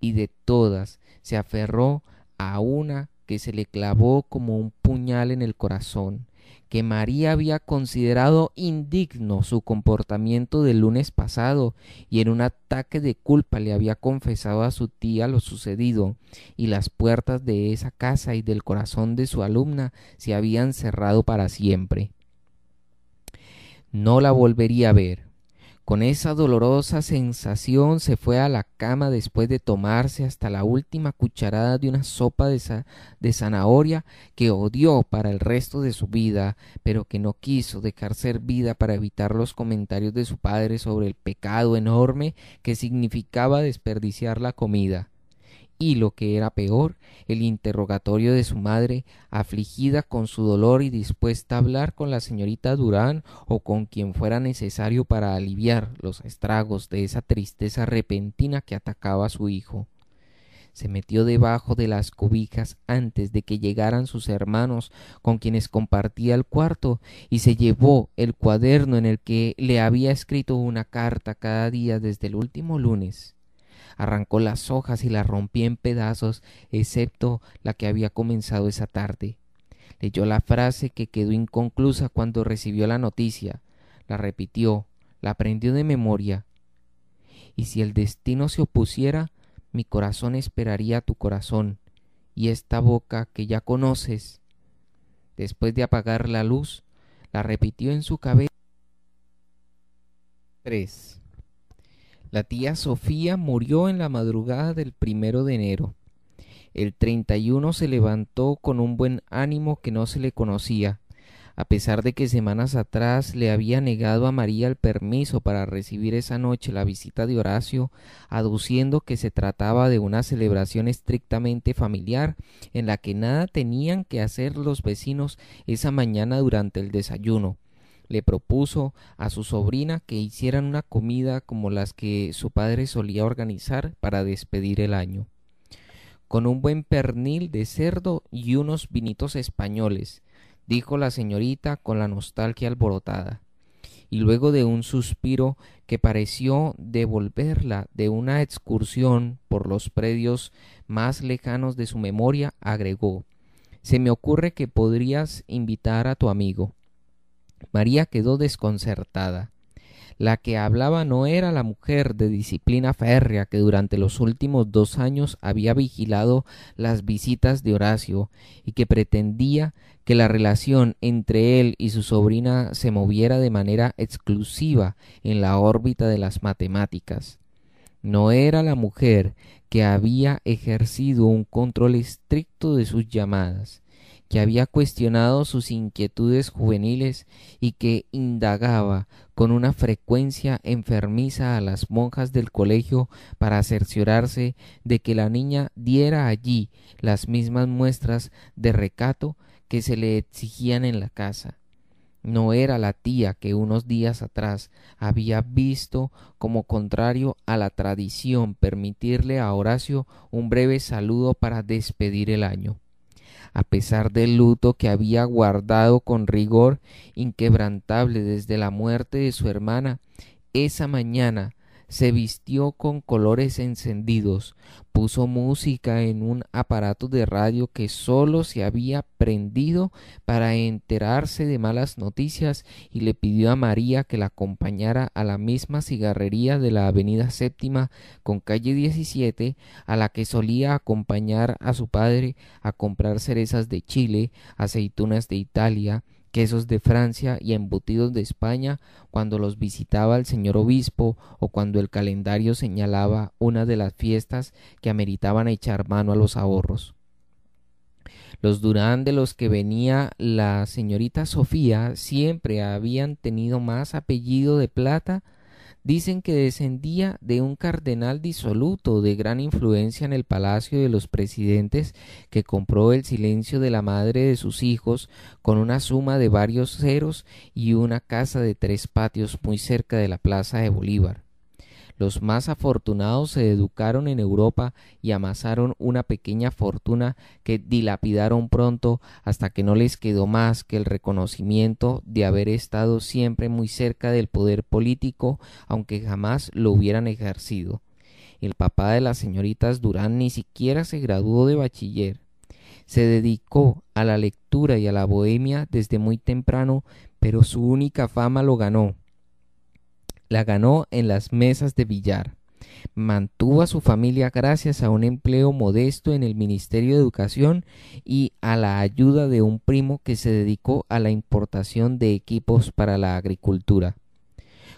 y de todas se aferró a una que se le clavó como un puñal en el corazón, que María había considerado indigno su comportamiento del lunes pasado y en un ataque de culpa le había confesado a su tía lo sucedido y las puertas de esa casa y del corazón de su alumna se habían cerrado para siempre. No la volvería a ver. Con esa dolorosa sensación se fue a la cama después de tomarse hasta la última cucharada de una sopa de, zanahoria que odió para el resto de su vida, pero que no quiso dejar servida para evitar los comentarios de su padre sobre el pecado enorme que significaba desperdiciar la comida y lo que era peor, el interrogatorio de su madre, afligida con su dolor y dispuesta a hablar con la señorita Durán o con quien fuera necesario para aliviar los estragos de esa tristeza repentina que atacaba a su hijo. Se metió debajo de las cobijas antes de que llegaran sus hermanos con quienes compartía el cuarto y se llevó el cuaderno en el que le había escrito una carta cada día desde el último lunes arrancó las hojas y las rompió en pedazos, excepto la que había comenzado esa tarde. Leyó la frase que quedó inconclusa cuando recibió la noticia, la repitió, la aprendió de memoria. Y si el destino se opusiera, mi corazón esperaría tu corazón, y esta boca que ya conoces. Después de apagar la luz, la repitió en su cabeza. 3. La tía Sofía murió en la madrugada del primero de enero. El 31 se levantó con un buen ánimo que no se le conocía, a pesar de que semanas atrás le había negado a María el permiso para recibir esa noche la visita de Horacio, aduciendo que se trataba de una celebración estrictamente familiar, en la que nada tenían que hacer los vecinos esa mañana durante el desayuno, le propuso a su sobrina que hicieran una comida como las que su padre solía organizar para despedir el año, con un buen pernil de cerdo y unos vinitos españoles, dijo la señorita con la nostalgia alborotada, y luego de un suspiro que pareció devolverla de una excursión por los predios más lejanos de su memoria, agregó Se me ocurre que podrías invitar a tu amigo. María quedó desconcertada. La que hablaba no era la mujer de disciplina férrea que durante los últimos dos años había vigilado las visitas de Horacio y que pretendía que la relación entre él y su sobrina se moviera de manera exclusiva en la órbita de las matemáticas. No era la mujer que había ejercido un control estricto de sus llamadas, que había cuestionado sus inquietudes juveniles y que indagaba con una frecuencia enfermiza a las monjas del colegio para cerciorarse de que la niña diera allí las mismas muestras de recato que se le exigían en la casa. No era la tía que unos días atrás había visto como contrario a la tradición permitirle a Horacio un breve saludo para despedir el año a pesar del luto que había guardado con rigor inquebrantable desde la muerte de su hermana, esa mañana se vistió con colores encendidos, puso música en un aparato de radio que solo se había prendido para enterarse de malas noticias y le pidió a María que la acompañara a la misma cigarrería de la Avenida Séptima con calle 17 a la que solía acompañar a su padre a comprar cerezas de Chile, aceitunas de Italia, quesos de Francia y embutidos de España cuando los visitaba el señor obispo o cuando el calendario señalaba una de las fiestas que ameritaban echar mano a los ahorros. Los Durán de los que venía la señorita Sofía siempre habían tenido más apellido de plata Dicen que descendía de un cardenal disoluto de gran influencia en el palacio de los presidentes que compró el silencio de la madre de sus hijos con una suma de varios ceros y una casa de tres patios muy cerca de la plaza de Bolívar. Los más afortunados se educaron en Europa y amasaron una pequeña fortuna que dilapidaron pronto hasta que no les quedó más que el reconocimiento de haber estado siempre muy cerca del poder político, aunque jamás lo hubieran ejercido. El papá de las señoritas Durán ni siquiera se graduó de bachiller. Se dedicó a la lectura y a la bohemia desde muy temprano, pero su única fama lo ganó la ganó en las mesas de billar. Mantuvo a su familia gracias a un empleo modesto en el Ministerio de Educación y a la ayuda de un primo que se dedicó a la importación de equipos para la agricultura.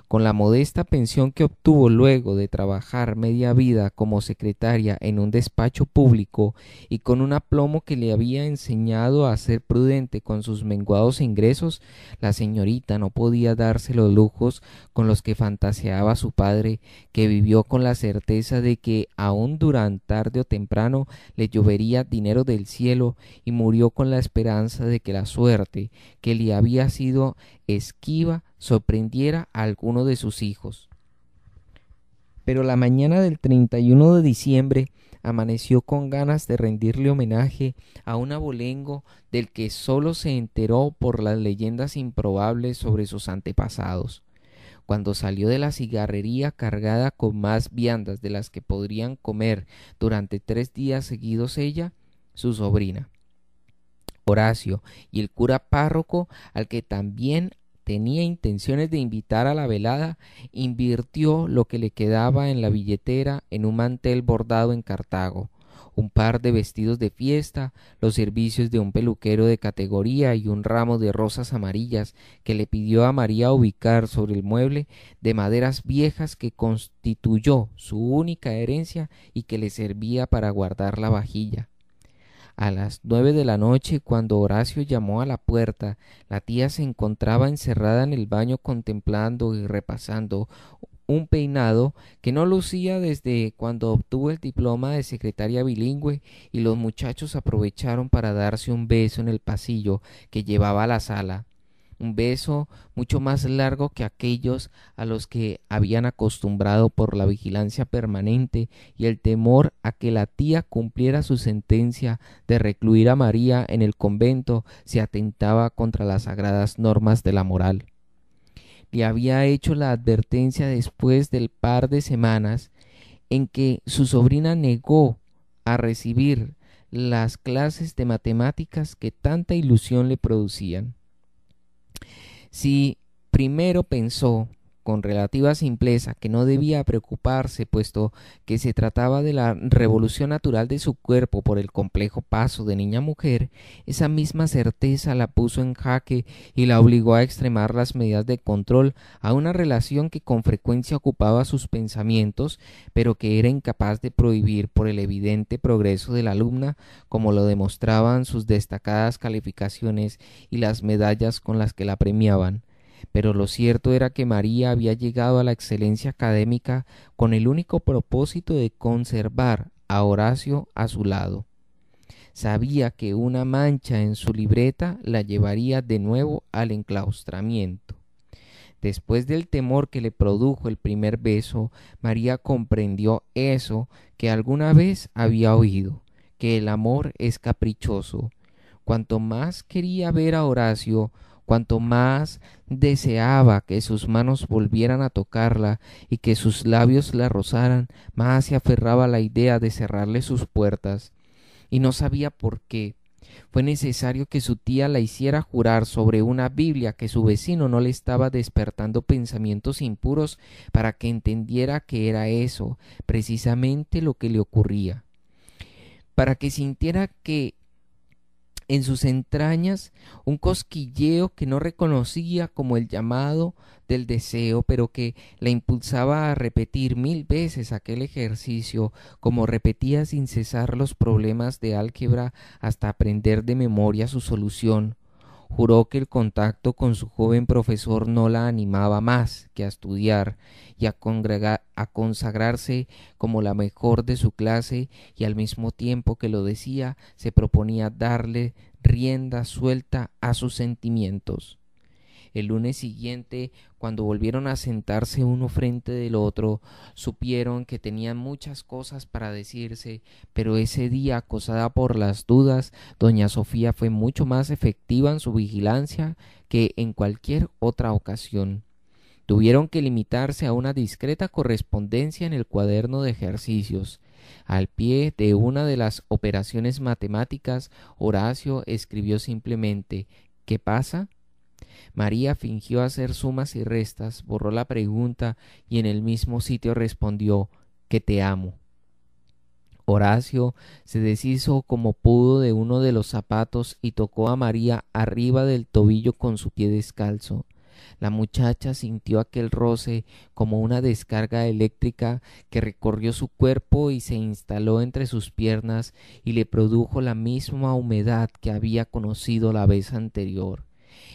Con la modesta pensión que obtuvo luego de trabajar media vida como secretaria en un despacho público y con un aplomo que le había enseñado a ser prudente con sus menguados ingresos, la señorita no podía darse los lujos con los que fantaseaba su padre, que vivió con la certeza de que aún durante tarde o temprano le llovería dinero del cielo y murió con la esperanza de que la suerte, que le había sido esquiva, sorprendiera a alguno de sus hijos. Pero la mañana del 31 de diciembre amaneció con ganas de rendirle homenaje a un abolengo del que sólo se enteró por las leyendas improbables sobre sus antepasados. Cuando salió de la cigarrería cargada con más viandas de las que podrían comer durante tres días seguidos ella, su sobrina. Horacio y el cura párroco, al que también tenía intenciones de invitar a la velada, invirtió lo que le quedaba en la billetera en un mantel bordado en Cartago, un par de vestidos de fiesta, los servicios de un peluquero de categoría y un ramo de rosas amarillas que le pidió a María ubicar sobre el mueble de maderas viejas que constituyó su única herencia y que le servía para guardar la vajilla. A las nueve de la noche, cuando Horacio llamó a la puerta, la tía se encontraba encerrada en el baño contemplando y repasando un peinado que no lucía desde cuando obtuvo el diploma de secretaria bilingüe y los muchachos aprovecharon para darse un beso en el pasillo que llevaba a la sala un beso mucho más largo que aquellos a los que habían acostumbrado por la vigilancia permanente y el temor a que la tía cumpliera su sentencia de recluir a María en el convento se atentaba contra las sagradas normas de la moral. Le había hecho la advertencia después del par de semanas en que su sobrina negó a recibir las clases de matemáticas que tanta ilusión le producían si primero pensó con relativa simpleza que no debía preocuparse, puesto que se trataba de la revolución natural de su cuerpo por el complejo paso de niña mujer, esa misma certeza la puso en jaque y la obligó a extremar las medidas de control a una relación que con frecuencia ocupaba sus pensamientos, pero que era incapaz de prohibir por el evidente progreso de la alumna, como lo demostraban sus destacadas calificaciones y las medallas con las que la premiaban. Pero lo cierto era que María había llegado a la excelencia académica con el único propósito de conservar a Horacio a su lado. Sabía que una mancha en su libreta la llevaría de nuevo al enclaustramiento. Después del temor que le produjo el primer beso, María comprendió eso que alguna vez había oído, que el amor es caprichoso. Cuanto más quería ver a Horacio, cuanto más deseaba que sus manos volvieran a tocarla y que sus labios la rozaran, más se aferraba a la idea de cerrarle sus puertas. Y no sabía por qué. Fue necesario que su tía la hiciera jurar sobre una Biblia que su vecino no le estaba despertando pensamientos impuros para que entendiera que era eso, precisamente lo que le ocurría. Para que sintiera que en sus entrañas un cosquilleo que no reconocía como el llamado del deseo, pero que la impulsaba a repetir mil veces aquel ejercicio, como repetía sin cesar los problemas de álgebra hasta aprender de memoria su solución. Juró que el contacto con su joven profesor no la animaba más que a estudiar y a, consagrarse como la mejor de su clase y al mismo tiempo que lo decía se proponía darle rienda suelta a sus sentimientos. El lunes siguiente, cuando volvieron a sentarse uno frente del otro, supieron que tenían muchas cosas para decirse, pero ese día, acosada por las dudas, doña Sofía fue mucho más efectiva en su vigilancia que en cualquier otra ocasión. Tuvieron que limitarse a una discreta correspondencia en el cuaderno de ejercicios. Al pie de una de las operaciones matemáticas, Horacio escribió simplemente ¿Qué pasa? María fingió hacer sumas y restas, borró la pregunta y en el mismo sitio respondió que te amo. Horacio se deshizo como pudo de uno de los zapatos y tocó a María arriba del tobillo con su pie descalzo. La muchacha sintió aquel roce como una descarga eléctrica que recorrió su cuerpo y se instaló entre sus piernas y le produjo la misma humedad que había conocido la vez anterior.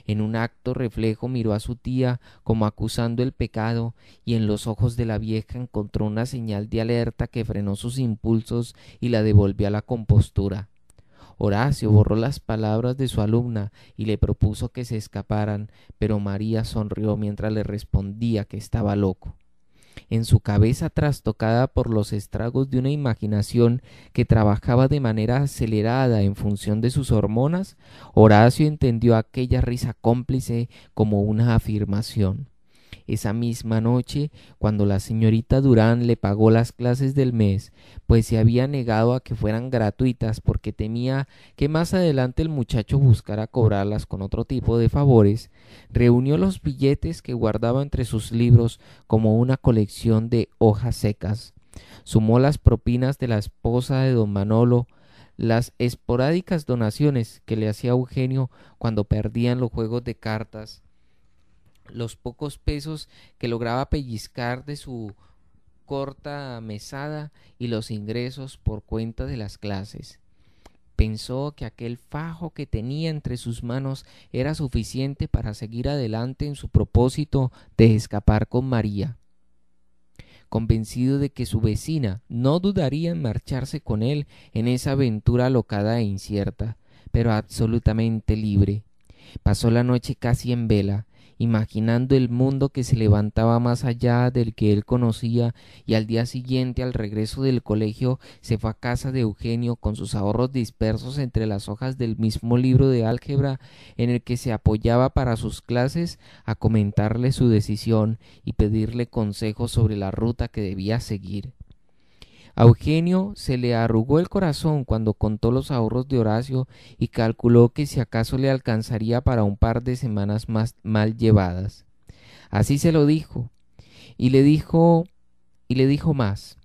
En un acto reflejo miró a su tía como acusando el pecado y en los ojos de la vieja encontró una señal de alerta que frenó sus impulsos y la devolvió a la compostura. Horacio borró las palabras de su alumna y le propuso que se escaparan, pero María sonrió mientras le respondía que estaba loco en su cabeza trastocada por los estragos de una imaginación que trabajaba de manera acelerada en función de sus hormonas, Horacio entendió aquella risa cómplice como una afirmación esa misma noche, cuando la señorita Durán le pagó las clases del mes, pues se había negado a que fueran gratuitas porque temía que más adelante el muchacho buscara cobrarlas con otro tipo de favores, reunió los billetes que guardaba entre sus libros como una colección de hojas secas, sumó las propinas de la esposa de don Manolo, las esporádicas donaciones que le hacía Eugenio cuando perdían los juegos de cartas, los pocos pesos que lograba pellizcar de su corta mesada y los ingresos por cuenta de las clases. Pensó que aquel fajo que tenía entre sus manos era suficiente para seguir adelante en su propósito de escapar con María. Convencido de que su vecina no dudaría en marcharse con él en esa aventura locada e incierta, pero absolutamente libre. Pasó la noche casi en vela, imaginando el mundo que se levantaba más allá del que él conocía, y al día siguiente, al regreso del colegio, se fue a casa de Eugenio con sus ahorros dispersos entre las hojas del mismo libro de álgebra en el que se apoyaba para sus clases a comentarle su decisión y pedirle consejos sobre la ruta que debía seguir. Eugenio se le arrugó el corazón cuando contó los ahorros de Horacio y calculó que si acaso le alcanzaría para un par de semanas más mal llevadas. Así se lo dijo. Y le dijo y le dijo más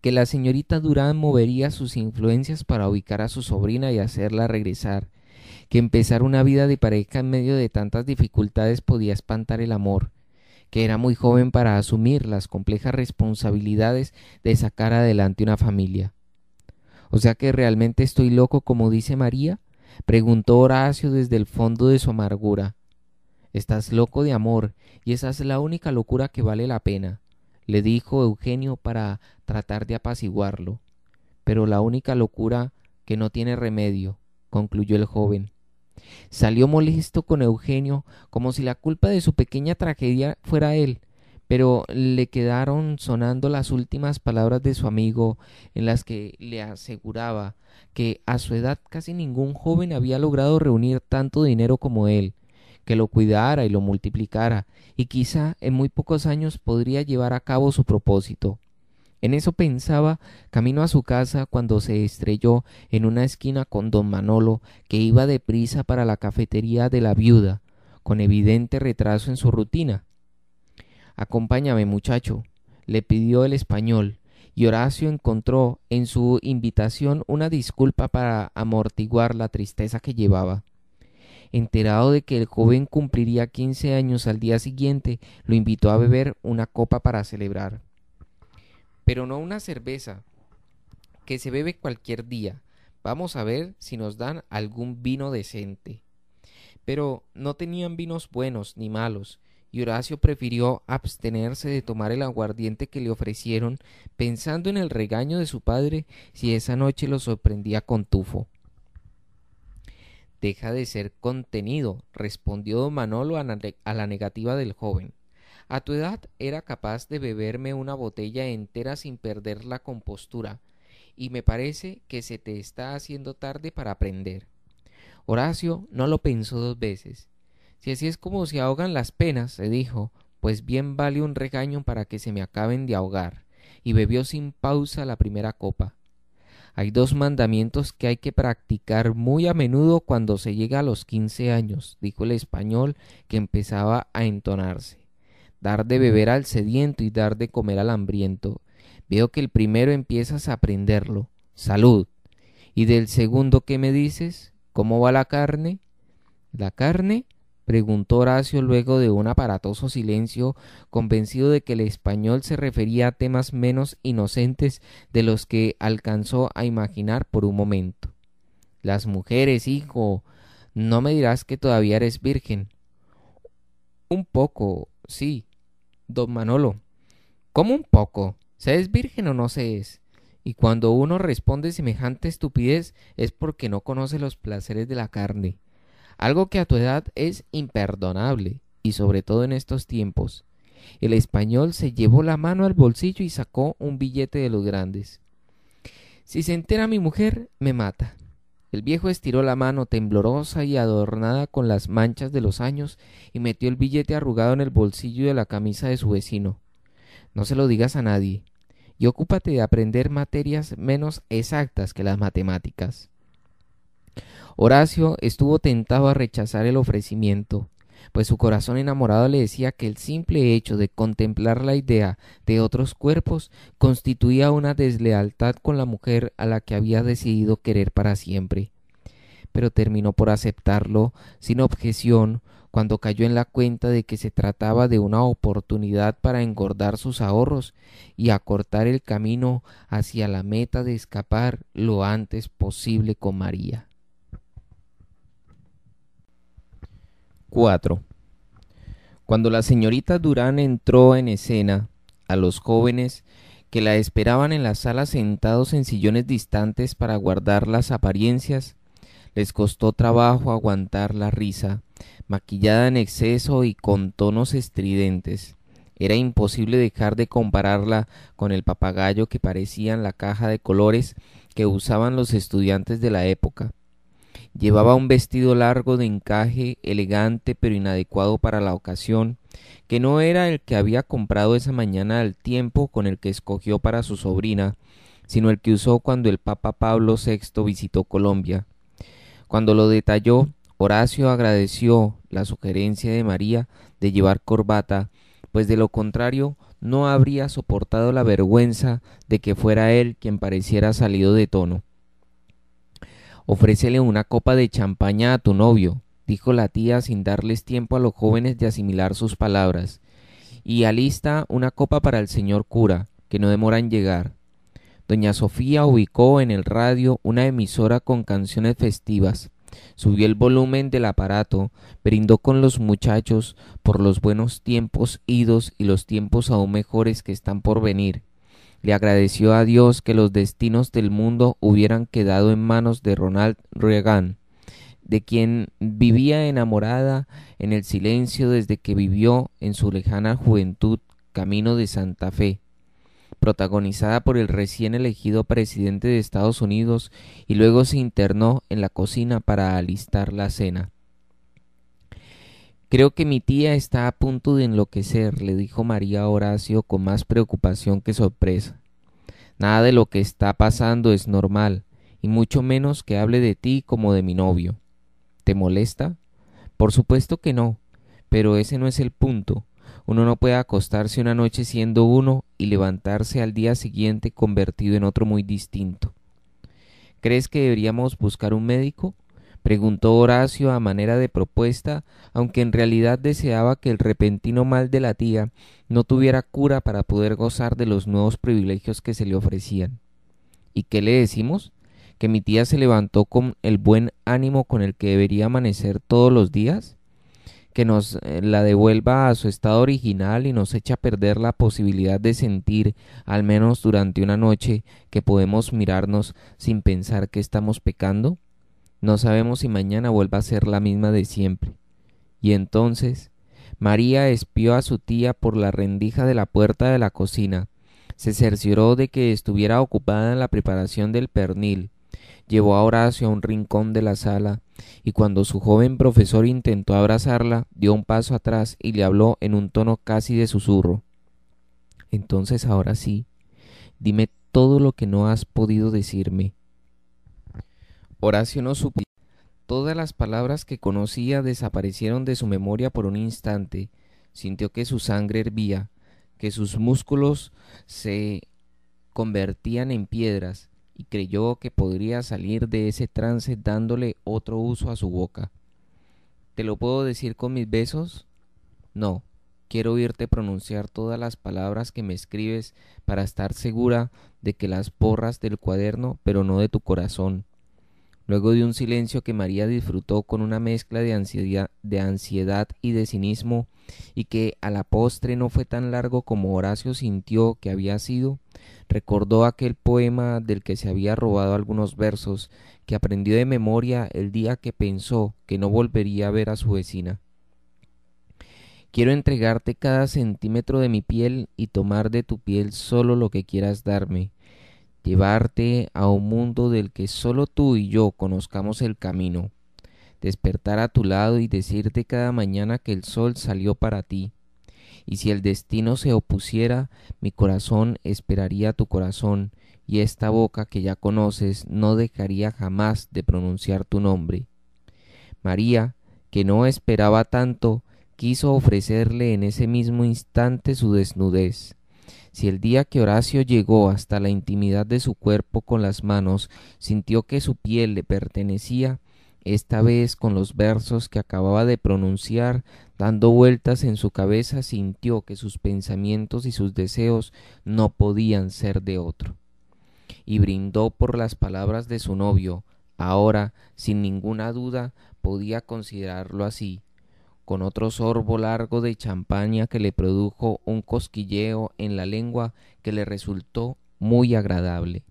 que la señorita Durán movería sus influencias para ubicar a su sobrina y hacerla regresar, que empezar una vida de pareja en medio de tantas dificultades podía espantar el amor, que era muy joven para asumir las complejas responsabilidades de sacar adelante una familia. O sea que realmente estoy loco como dice María, preguntó Horacio desde el fondo de su amargura. Estás loco de amor, y esa es la única locura que vale la pena, le dijo Eugenio para tratar de apaciguarlo. Pero la única locura que no tiene remedio, concluyó el joven. Salió molesto con Eugenio, como si la culpa de su pequeña tragedia fuera él, pero le quedaron sonando las últimas palabras de su amigo en las que le aseguraba que a su edad casi ningún joven había logrado reunir tanto dinero como él, que lo cuidara y lo multiplicara, y quizá en muy pocos años podría llevar a cabo su propósito. En eso pensaba camino a su casa cuando se estrelló en una esquina con don Manolo, que iba deprisa para la cafetería de la viuda, con evidente retraso en su rutina. Acompáñame, muchacho, le pidió el español, y Horacio encontró en su invitación una disculpa para amortiguar la tristeza que llevaba. Enterado de que el joven cumpliría quince años al día siguiente, lo invitó a beber una copa para celebrar pero no una cerveza que se bebe cualquier día. Vamos a ver si nos dan algún vino decente. Pero no tenían vinos buenos ni malos, y Horacio prefirió abstenerse de tomar el aguardiente que le ofrecieron, pensando en el regaño de su padre si esa noche lo sorprendía con tufo. Deja de ser contenido, respondió don Manolo a la negativa del joven. A tu edad era capaz de beberme una botella entera sin perder la compostura, y me parece que se te está haciendo tarde para aprender. Horacio no lo pensó dos veces. Si así es como se ahogan las penas, se dijo, pues bien vale un regaño para que se me acaben de ahogar, y bebió sin pausa la primera copa. Hay dos mandamientos que hay que practicar muy a menudo cuando se llega a los quince años, dijo el español que empezaba a entonarse dar de beber al sediento y dar de comer al hambriento. Veo que el primero empiezas a aprenderlo, salud. Y del segundo, ¿qué me dices? ¿Cómo va la carne? ¿La carne? preguntó Horacio luego de un aparatoso silencio, convencido de que el español se refería a temas menos inocentes de los que alcanzó a imaginar por un momento. Las mujeres, hijo, no me dirás que todavía eres virgen. Un poco, sí, Don Manolo, ¿cómo un poco? ¿Se es virgen o no se es? Y cuando uno responde semejante estupidez es porque no conoce los placeres de la carne, algo que a tu edad es imperdonable, y sobre todo en estos tiempos. El español se llevó la mano al bolsillo y sacó un billete de los grandes. Si se entera mi mujer, me mata. El viejo estiró la mano temblorosa y adornada con las manchas de los años y metió el billete arrugado en el bolsillo de la camisa de su vecino. No se lo digas a nadie, y ocúpate de aprender materias menos exactas que las matemáticas. Horacio estuvo tentado a rechazar el ofrecimiento, pues su corazón enamorado le decía que el simple hecho de contemplar la idea de otros cuerpos constituía una deslealtad con la mujer a la que había decidido querer para siempre. Pero terminó por aceptarlo sin objeción cuando cayó en la cuenta de que se trataba de una oportunidad para engordar sus ahorros y acortar el camino hacia la meta de escapar lo antes posible con María. 4. Cuando la señorita Durán entró en escena, a los jóvenes que la esperaban en la sala sentados en sillones distantes para guardar las apariencias, les costó trabajo aguantar la risa, maquillada en exceso y con tonos estridentes. Era imposible dejar de compararla con el papagayo que parecía en la caja de colores que usaban los estudiantes de la época. Llevaba un vestido largo de encaje, elegante pero inadecuado para la ocasión, que no era el que había comprado esa mañana al tiempo con el que escogió para su sobrina, sino el que usó cuando el Papa Pablo VI visitó Colombia. Cuando lo detalló, Horacio agradeció la sugerencia de María de llevar corbata, pues de lo contrario no habría soportado la vergüenza de que fuera él quien pareciera salido de tono. Ofrécele una copa de champaña a tu novio, dijo la tía sin darles tiempo a los jóvenes de asimilar sus palabras, y alista una copa para el señor cura, que no demora en llegar. Doña Sofía ubicó en el radio una emisora con canciones festivas, subió el volumen del aparato, brindó con los muchachos por los buenos tiempos idos y los tiempos aún mejores que están por venir le agradeció a Dios que los destinos del mundo hubieran quedado en manos de Ronald Reagan, de quien vivía enamorada en el silencio desde que vivió en su lejana juventud Camino de Santa Fe, protagonizada por el recién elegido presidente de Estados Unidos y luego se internó en la cocina para alistar la cena. Creo que mi tía está a punto de enloquecer, le dijo María Horacio con más preocupación que sorpresa. Nada de lo que está pasando es normal, y mucho menos que hable de ti como de mi novio. ¿Te molesta? Por supuesto que no, pero ese no es el punto. Uno no puede acostarse una noche siendo uno y levantarse al día siguiente convertido en otro muy distinto. ¿Crees que deberíamos buscar un médico? preguntó Horacio a manera de propuesta, aunque en realidad deseaba que el repentino mal de la tía no tuviera cura para poder gozar de los nuevos privilegios que se le ofrecían. ¿Y qué le decimos? Que mi tía se levantó con el buen ánimo con el que debería amanecer todos los días, que nos eh, la devuelva a su estado original y nos echa a perder la posibilidad de sentir, al menos durante una noche, que podemos mirarnos sin pensar que estamos pecando. No sabemos si mañana vuelva a ser la misma de siempre. Y entonces, María espió a su tía por la rendija de la puerta de la cocina, se cercioró de que estuviera ocupada en la preparación del pernil, llevó a Horacio a un rincón de la sala, y cuando su joven profesor intentó abrazarla, dio un paso atrás y le habló en un tono casi de susurro. Entonces ahora sí, dime todo lo que no has podido decirme. Horacio no supo. Todas las palabras que conocía desaparecieron de su memoria por un instante. Sintió que su sangre hervía, que sus músculos se convertían en piedras, y creyó que podría salir de ese trance dándole otro uso a su boca. ¿Te lo puedo decir con mis besos? No, quiero oírte pronunciar todas las palabras que me escribes para estar segura de que las porras del cuaderno, pero no de tu corazón. Luego de un silencio que María disfrutó con una mezcla de ansiedad, y de cinismo, y que a la postre no fue tan largo como Horacio sintió que había sido, recordó aquel poema del que se había robado algunos versos, que aprendió de memoria el día que pensó que no volvería a ver a su vecina. Quiero entregarte cada centímetro de mi piel y tomar de tu piel solo lo que quieras darme llevarte a un mundo del que solo tú y yo conozcamos el camino, despertar a tu lado y decirte cada mañana que el sol salió para ti. Y si el destino se opusiera, mi corazón esperaría tu corazón, y esta boca que ya conoces no dejaría jamás de pronunciar tu nombre. María, que no esperaba tanto, quiso ofrecerle en ese mismo instante su desnudez. Si el día que Horacio llegó hasta la intimidad de su cuerpo con las manos, sintió que su piel le pertenecía, esta vez con los versos que acababa de pronunciar, dando vueltas en su cabeza, sintió que sus pensamientos y sus deseos no podían ser de otro. Y brindó por las palabras de su novio, ahora, sin ninguna duda, podía considerarlo así, con otro sorbo largo de champaña que le produjo un cosquilleo en la lengua que le resultó muy agradable.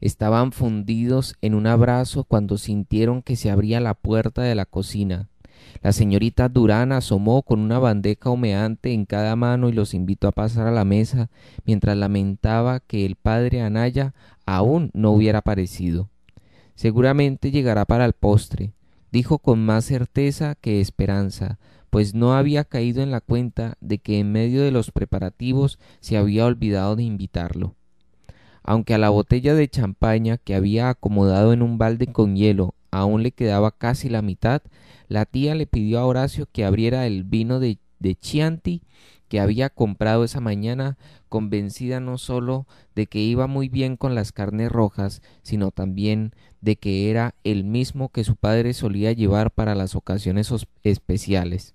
Estaban fundidos en un abrazo cuando sintieron que se abría la puerta de la cocina. La señorita Durán asomó con una bandeja humeante en cada mano y los invitó a pasar a la mesa mientras lamentaba que el padre Anaya aún no hubiera aparecido. Seguramente llegará para el postre, dijo con más certeza que esperanza, pues no había caído en la cuenta de que en medio de los preparativos se había olvidado de invitarlo. Aunque a la botella de champaña que había acomodado en un balde con hielo aún le quedaba casi la mitad, la tía le pidió a Horacio que abriera el vino de, de Chianti que había comprado esa mañana, convencida no sólo de que iba muy bien con las carnes rojas, sino también de que era el mismo que su padre solía llevar para las ocasiones especiales.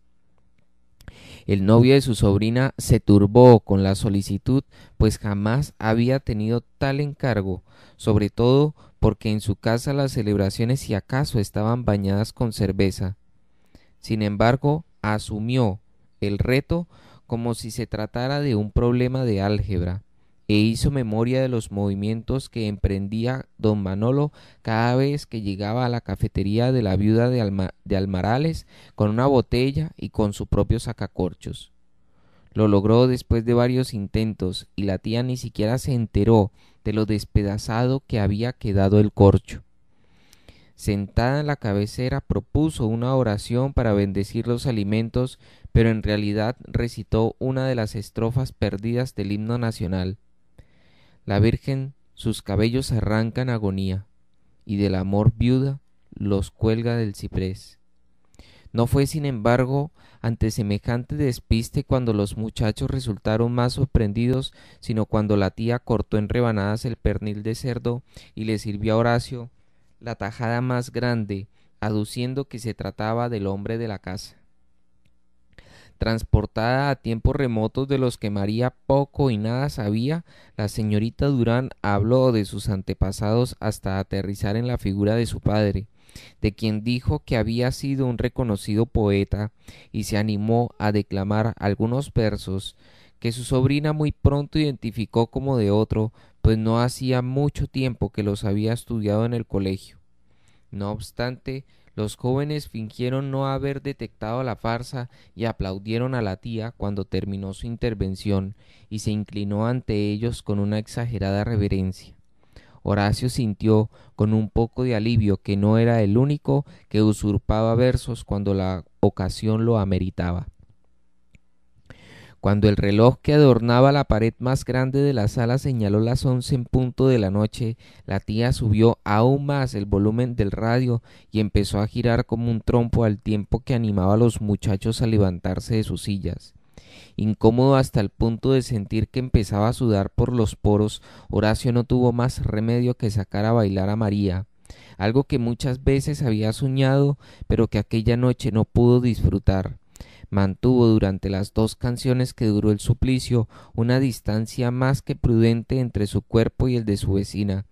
El novio de su sobrina se turbó con la solicitud, pues jamás había tenido tal encargo, sobre todo porque en su casa las celebraciones si acaso estaban bañadas con cerveza. Sin embargo, asumió el reto como si se tratara de un problema de álgebra, e hizo memoria de los movimientos que emprendía don Manolo cada vez que llegaba a la cafetería de la viuda de, Almarales con una botella y con su propio sacacorchos. Lo logró después de varios intentos y la tía ni siquiera se enteró de lo despedazado que había quedado el corcho. Sentada en la cabecera propuso una oración para bendecir los alimentos pero en realidad recitó una de las estrofas perdidas del himno nacional. La Virgen sus cabellos arrancan agonía, y del amor viuda los cuelga del ciprés. No fue, sin embargo, ante semejante despiste cuando los muchachos resultaron más sorprendidos, sino cuando la tía cortó en rebanadas el pernil de cerdo y le sirvió a Horacio la tajada más grande, aduciendo que se trataba del hombre de la casa. Transportada a tiempos remotos de los que María poco y nada sabía, la señorita Durán habló de sus antepasados hasta aterrizar en la figura de su padre, de quien dijo que había sido un reconocido poeta y se animó a declamar algunos versos que su sobrina muy pronto identificó como de otro, pues no hacía mucho tiempo que los había estudiado en el colegio. No obstante, los jóvenes fingieron no haber detectado la farsa y aplaudieron a la tía cuando terminó su intervención y se inclinó ante ellos con una exagerada reverencia. Horacio sintió con un poco de alivio que no era el único que usurpaba versos cuando la ocasión lo ameritaba. Cuando el reloj que adornaba la pared más grande de la sala señaló las once en punto de la noche, la tía subió aún más el volumen del radio y empezó a girar como un trompo al tiempo que animaba a los muchachos a levantarse de sus sillas. Incómodo hasta el punto de sentir que empezaba a sudar por los poros, Horacio no tuvo más remedio que sacar a bailar a María, algo que muchas veces había soñado, pero que aquella noche no pudo disfrutar. Mantuvo durante las dos canciones que duró el suplicio una distancia más que prudente entre su cuerpo y el de su vecina,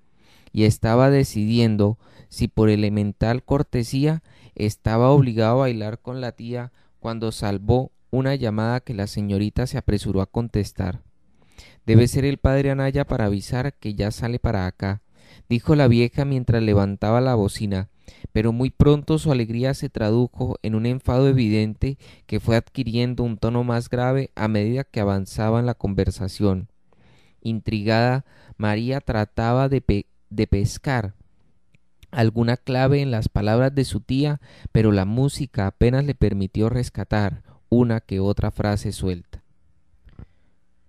y estaba decidiendo si por elemental cortesía estaba obligado a bailar con la tía cuando salvó una llamada que la señorita se apresuró a contestar. Debe ser el padre Anaya para avisar que ya sale para acá, dijo la vieja mientras levantaba la bocina pero muy pronto su alegría se tradujo en un enfado evidente que fue adquiriendo un tono más grave a medida que avanzaba la conversación. Intrigada, María trataba de, de pescar alguna clave en las palabras de su tía, pero la música apenas le permitió rescatar una que otra frase suelta.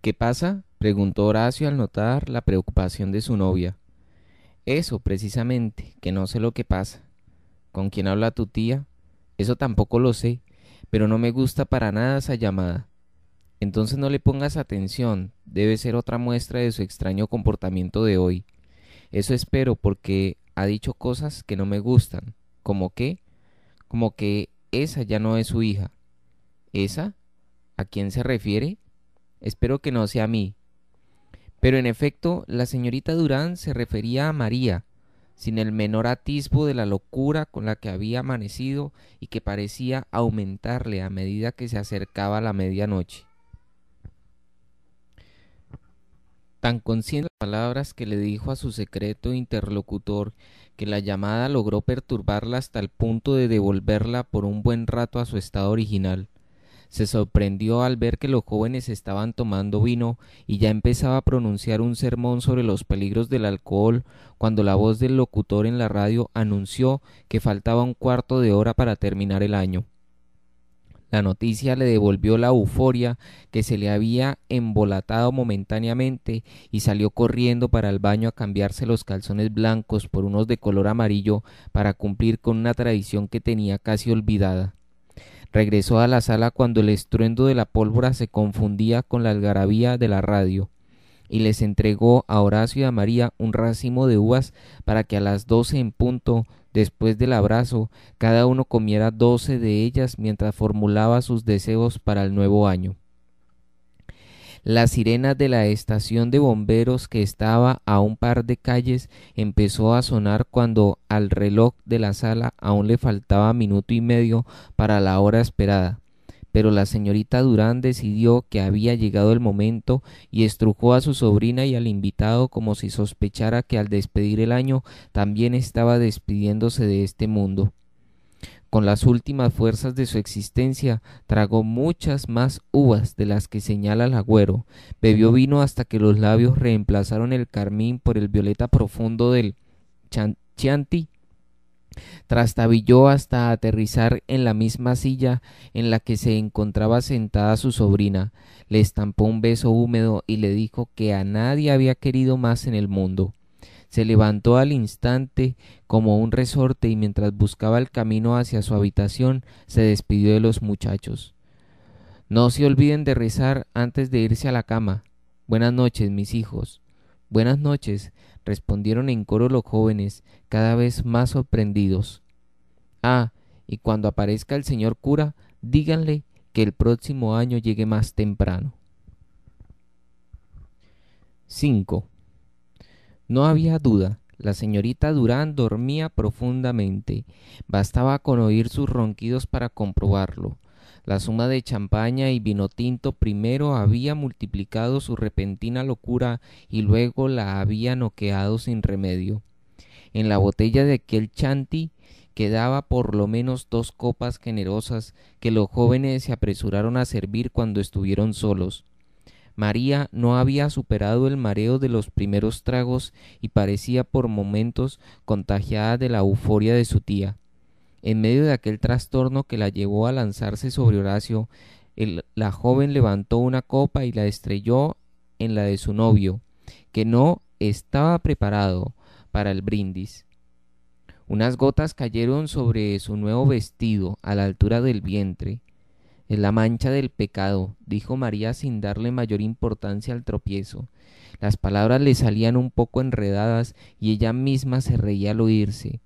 ¿Qué pasa? preguntó Horacio al notar la preocupación de su novia. Eso, precisamente, que no sé lo que pasa con quién habla tu tía, eso tampoco lo sé, pero no me gusta para nada esa llamada. Entonces no le pongas atención, debe ser otra muestra de su extraño comportamiento de hoy. Eso espero porque ha dicho cosas que no me gustan, como que, como que esa ya no es su hija. ¿Esa? ¿A quién se refiere? Espero que no sea a mí. Pero en efecto, la señorita Durán se refería a María, sin el menor atisbo de la locura con la que había amanecido y que parecía aumentarle a medida que se acercaba la medianoche. Tan consciente de las palabras que le dijo a su secreto interlocutor que la llamada logró perturbarla hasta el punto de devolverla por un buen rato a su estado original se sorprendió al ver que los jóvenes estaban tomando vino y ya empezaba a pronunciar un sermón sobre los peligros del alcohol cuando la voz del locutor en la radio anunció que faltaba un cuarto de hora para terminar el año. La noticia le devolvió la euforia que se le había embolatado momentáneamente y salió corriendo para el baño a cambiarse los calzones blancos por unos de color amarillo para cumplir con una tradición que tenía casi olvidada. Regresó a la sala cuando el estruendo de la pólvora se confundía con la algarabía de la radio y les entregó a Horacio y a María un racimo de uvas para que a las doce en punto, después del abrazo, cada uno comiera doce de ellas mientras formulaba sus deseos para el nuevo año. La sirena de la estación de bomberos que estaba a un par de calles empezó a sonar cuando al reloj de la sala aún le faltaba minuto y medio para la hora esperada. Pero la señorita Durán decidió que había llegado el momento y estrujó a su sobrina y al invitado como si sospechara que al despedir el año también estaba despidiéndose de este mundo. Con las últimas fuerzas de su existencia tragó muchas más uvas de las que señala el agüero, bebió vino hasta que los labios reemplazaron el carmín por el violeta profundo del chianti, trastabilló hasta aterrizar en la misma silla en la que se encontraba sentada su sobrina, le estampó un beso húmedo y le dijo que a nadie había querido más en el mundo. Se levantó al instante como un resorte y mientras buscaba el camino hacia su habitación se despidió de los muchachos. No se olviden de rezar antes de irse a la cama. Buenas noches, mis hijos. Buenas noches, respondieron en coro los jóvenes, cada vez más sorprendidos. Ah, y cuando aparezca el señor cura, díganle que el próximo año llegue más temprano. 5. No había duda. La señorita Durán dormía profundamente. Bastaba con oír sus ronquidos para comprobarlo. La suma de champaña y vino tinto primero había multiplicado su repentina locura y luego la había noqueado sin remedio. En la botella de aquel chanti quedaba por lo menos dos copas generosas que los jóvenes se apresuraron a servir cuando estuvieron solos. María no había superado el mareo de los primeros tragos y parecía por momentos contagiada de la euforia de su tía. En medio de aquel trastorno que la llevó a lanzarse sobre Horacio, la joven levantó una copa y la estrelló en la de su novio, que no estaba preparado para el brindis. Unas gotas cayeron sobre su nuevo vestido a la altura del vientre la mancha del pecado, dijo María sin darle mayor importancia al tropiezo. Las palabras le salían un poco enredadas y ella misma se reía al oírse.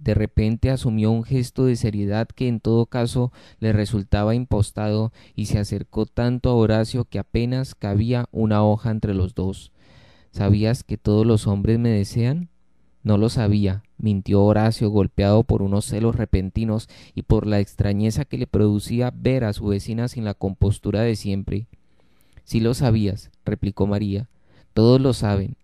De repente asumió un gesto de seriedad que en todo caso le resultaba impostado y se acercó tanto a Horacio que apenas cabía una hoja entre los dos. ¿Sabías que todos los hombres me desean? No lo sabía, mintió Horacio, golpeado por unos celos repentinos y por la extrañeza que le producía ver a su vecina sin la compostura de siempre. si lo sabías, replicó María. Todos lo saben.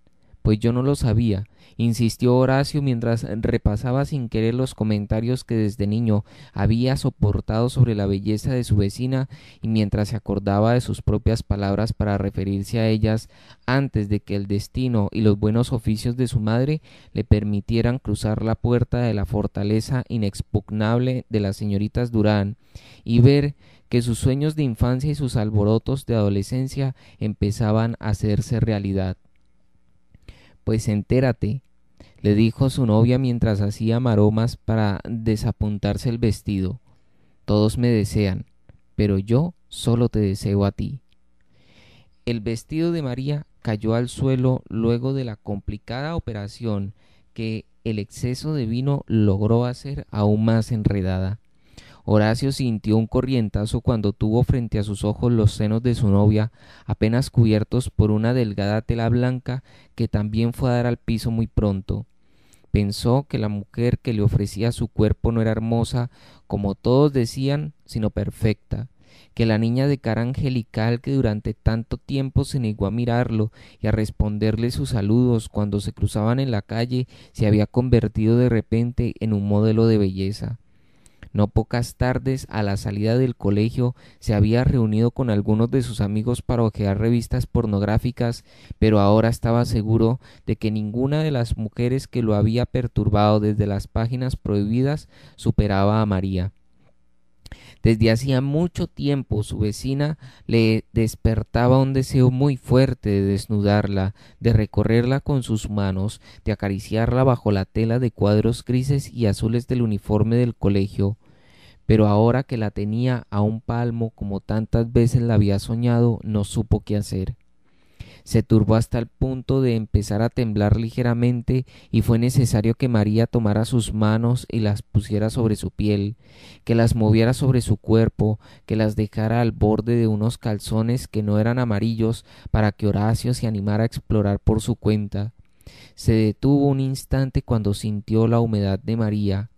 Pues yo no lo sabía, insistió Horacio mientras repasaba sin querer los comentarios que desde niño había soportado sobre la belleza de su vecina y mientras se acordaba de sus propias palabras para referirse a ellas antes de que el destino y los buenos oficios de su madre le permitieran cruzar la puerta de la fortaleza inexpugnable de las señoritas Durán y ver que sus sueños de infancia y sus alborotos de adolescencia empezaban a hacerse realidad. Pues entérate, le dijo su novia mientras hacía maromas para desapuntarse el vestido. Todos me desean, pero yo solo te deseo a ti. El vestido de María cayó al suelo luego de la complicada operación que el exceso de vino logró hacer aún más enredada. Horacio sintió un corrientazo cuando tuvo frente a sus ojos los senos de su novia, apenas cubiertos por una delgada tela blanca que también fue a dar al piso muy pronto. Pensó que la mujer que le ofrecía su cuerpo no era hermosa, como todos decían, sino perfecta, que la niña de cara angelical que durante tanto tiempo se negó a mirarlo y a responderle sus saludos cuando se cruzaban en la calle se había convertido de repente en un modelo de belleza. No pocas tardes, a la salida del colegio, se había reunido con algunos de sus amigos para ojear revistas pornográficas, pero ahora estaba seguro de que ninguna de las mujeres que lo había perturbado desde las páginas prohibidas superaba a María. Desde hacía mucho tiempo su vecina le despertaba un deseo muy fuerte de desnudarla, de recorrerla con sus manos, de acariciarla bajo la tela de cuadros grises y azules del uniforme del colegio pero ahora que la tenía a un palmo como tantas veces la había soñado, no supo qué hacer. Se turbó hasta el punto de empezar a temblar ligeramente y fue necesario que María tomara sus manos y las pusiera sobre su piel, que las moviera sobre su cuerpo, que las dejara al borde de unos calzones que no eran amarillos para que Horacio se animara a explorar por su cuenta. Se detuvo un instante cuando sintió la humedad de María,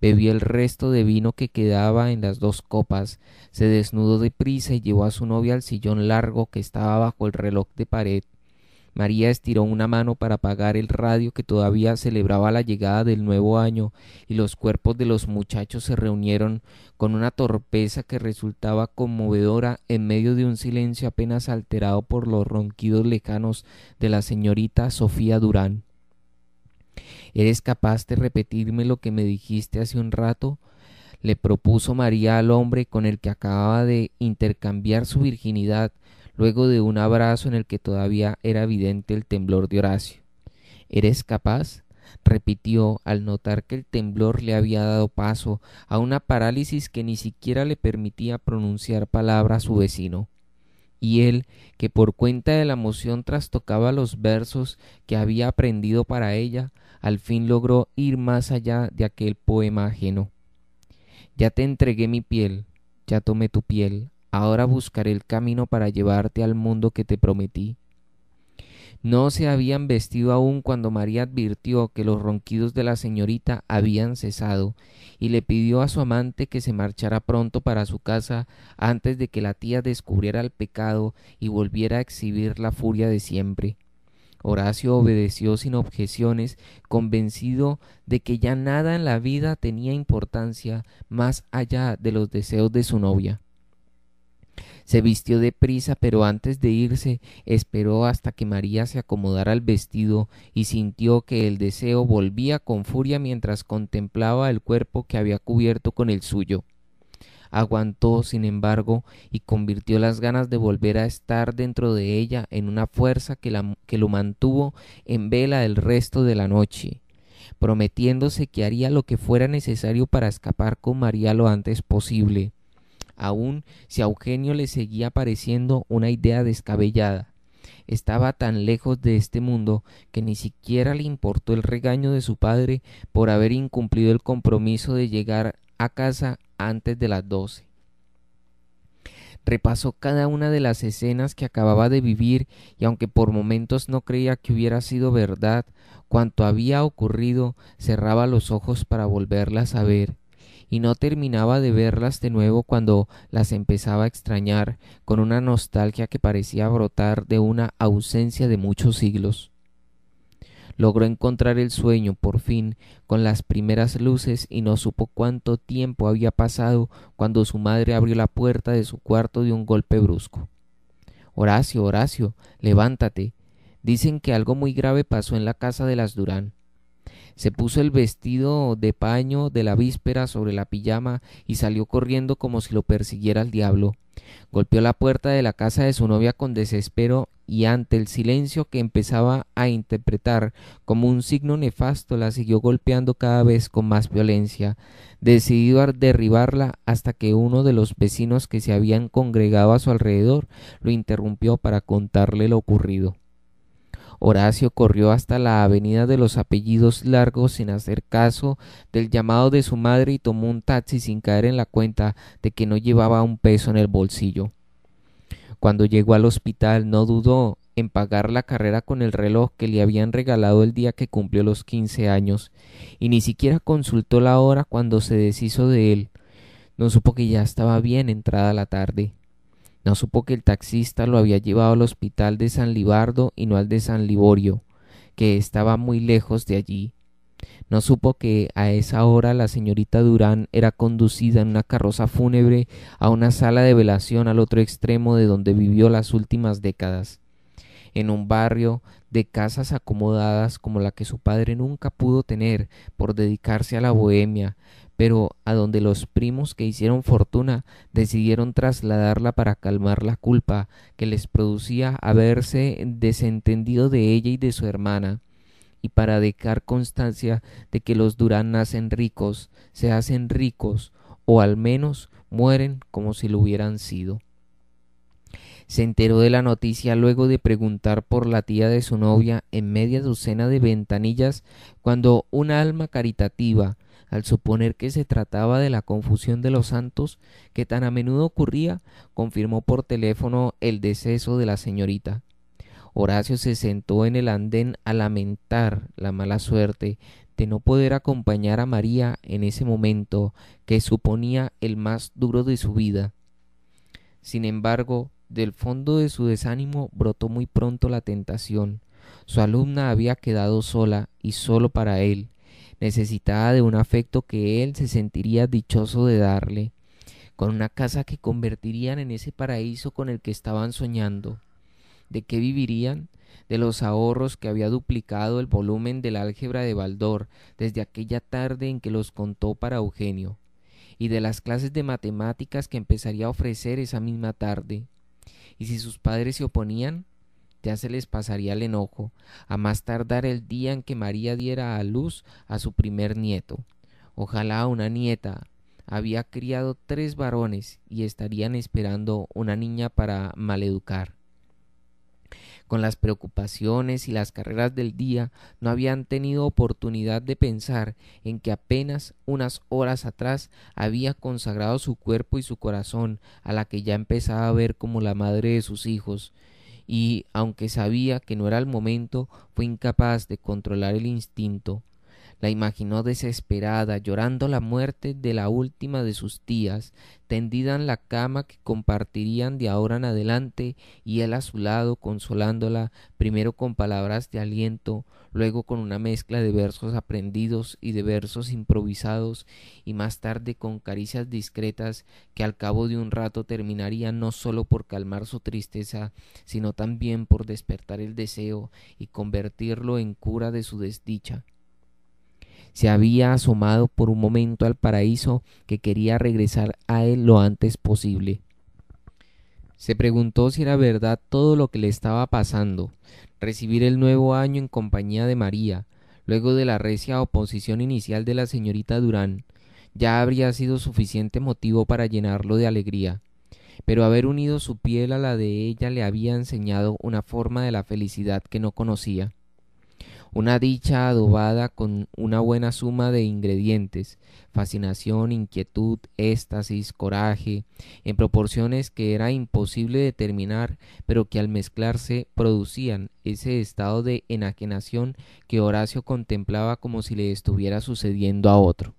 Bebió el resto de vino que quedaba en las dos copas, se desnudó de prisa y llevó a su novia al sillón largo que estaba bajo el reloj de pared. María estiró una mano para apagar el radio que todavía celebraba la llegada del nuevo año y los cuerpos de los muchachos se reunieron con una torpeza que resultaba conmovedora en medio de un silencio apenas alterado por los ronquidos lejanos de la señorita Sofía Durán. ¿Eres capaz de repetirme lo que me dijiste hace un rato? le propuso María al hombre con el que acababa de intercambiar su virginidad, luego de un abrazo en el que todavía era evidente el temblor de Horacio. ¿Eres capaz? repitió al notar que el temblor le había dado paso a una parálisis que ni siquiera le permitía pronunciar palabra a su vecino. Y él, que por cuenta de la emoción trastocaba los versos que había aprendido para ella, al fin logró ir más allá de aquel poema ajeno. Ya te entregué mi piel, ya tomé tu piel, ahora buscaré el camino para llevarte al mundo que te prometí. No se habían vestido aún cuando María advirtió que los ronquidos de la señorita habían cesado y le pidió a su amante que se marchara pronto para su casa antes de que la tía descubriera el pecado y volviera a exhibir la furia de siempre. Horacio obedeció sin objeciones, convencido de que ya nada en la vida tenía importancia más allá de los deseos de su novia. Se vistió de prisa, pero antes de irse esperó hasta que María se acomodara al vestido y sintió que el deseo volvía con furia mientras contemplaba el cuerpo que había cubierto con el suyo. Aguantó, sin embargo, y convirtió las ganas de volver a estar dentro de ella en una fuerza que, la, que lo mantuvo en vela el resto de la noche, prometiéndose que haría lo que fuera necesario para escapar con María lo antes posible, aun si a Eugenio le seguía pareciendo una idea descabellada estaba tan lejos de este mundo que ni siquiera le importó el regaño de su padre por haber incumplido el compromiso de llegar a casa antes de las doce. Repasó cada una de las escenas que acababa de vivir y aunque por momentos no creía que hubiera sido verdad cuanto había ocurrido, cerraba los ojos para volverlas a ver y no terminaba de verlas de nuevo cuando las empezaba a extrañar con una nostalgia que parecía brotar de una ausencia de muchos siglos. Logró encontrar el sueño por fin con las primeras luces y no supo cuánto tiempo había pasado cuando su madre abrió la puerta de su cuarto de un golpe brusco. Horacio, Horacio, levántate. Dicen que algo muy grave pasó en la casa de las Durán. Se puso el vestido de paño de la víspera sobre la pijama y salió corriendo como si lo persiguiera el diablo. Golpeó la puerta de la casa de su novia con desespero y ante el silencio que empezaba a interpretar como un signo nefasto la siguió golpeando cada vez con más violencia, decidido a derribarla hasta que uno de los vecinos que se habían congregado a su alrededor lo interrumpió para contarle lo ocurrido. Horacio corrió hasta la avenida de los apellidos largos sin hacer caso del llamado de su madre y tomó un taxi sin caer en la cuenta de que no llevaba un peso en el bolsillo. Cuando llegó al hospital no dudó en pagar la carrera con el reloj que le habían regalado el día que cumplió los quince años, y ni siquiera consultó la hora cuando se deshizo de él. No supo que ya estaba bien entrada la tarde. No supo que el taxista lo había llevado al hospital de San Libardo y no al de San Liborio, que estaba muy lejos de allí. No supo que a esa hora la señorita Durán era conducida en una carroza fúnebre a una sala de velación al otro extremo de donde vivió las últimas décadas, en un barrio de casas acomodadas como la que su padre nunca pudo tener por dedicarse a la bohemia, pero a donde los primos que hicieron fortuna decidieron trasladarla para calmar la culpa que les producía haberse desentendido de ella y de su hermana, y para dejar constancia de que los Durán nacen ricos, se hacen ricos, o al menos mueren como si lo hubieran sido. Se enteró de la noticia luego de preguntar por la tía de su novia en media docena de ventanillas cuando un alma caritativa, al suponer que se trataba de la confusión de los santos que tan a menudo ocurría, confirmó por teléfono el deceso de la señorita. Horacio se sentó en el andén a lamentar la mala suerte de no poder acompañar a María en ese momento que suponía el más duro de su vida. Sin embargo, del fondo de su desánimo brotó muy pronto la tentación. Su alumna había quedado sola y solo para él, necesitaba de un afecto que él se sentiría dichoso de darle, con una casa que convertirían en ese paraíso con el que estaban soñando. ¿De qué vivirían? de los ahorros que había duplicado el volumen del álgebra de Baldor desde aquella tarde en que los contó para Eugenio, y de las clases de matemáticas que empezaría a ofrecer esa misma tarde. Y si sus padres se oponían, se les pasaría el enojo, a más tardar el día en que María diera a luz a su primer nieto. Ojalá una nieta. Había criado tres varones y estarían esperando una niña para maleducar. Con las preocupaciones y las carreras del día, no habían tenido oportunidad de pensar en que apenas unas horas atrás había consagrado su cuerpo y su corazón a la que ya empezaba a ver como la madre de sus hijos, y, aunque sabía que no era el momento, fue incapaz de controlar el instinto la imaginó desesperada, llorando la muerte de la última de sus tías, tendida en la cama que compartirían de ahora en adelante, y él a su lado, consolándola, primero con palabras de aliento, luego con una mezcla de versos aprendidos y de versos improvisados, y más tarde con caricias discretas que al cabo de un rato terminarían no sólo por calmar su tristeza, sino también por despertar el deseo y convertirlo en cura de su desdicha se había asomado por un momento al paraíso que quería regresar a él lo antes posible. Se preguntó si era verdad todo lo que le estaba pasando, recibir el nuevo año en compañía de María, luego de la recia oposición inicial de la señorita Durán, ya habría sido suficiente motivo para llenarlo de alegría pero haber unido su piel a la de ella le había enseñado una forma de la felicidad que no conocía una dicha adobada con una buena suma de ingredientes, fascinación, inquietud, éxtasis, coraje, en proporciones que era imposible determinar, pero que al mezclarse producían ese estado de enajenación que Horacio contemplaba como si le estuviera sucediendo a otro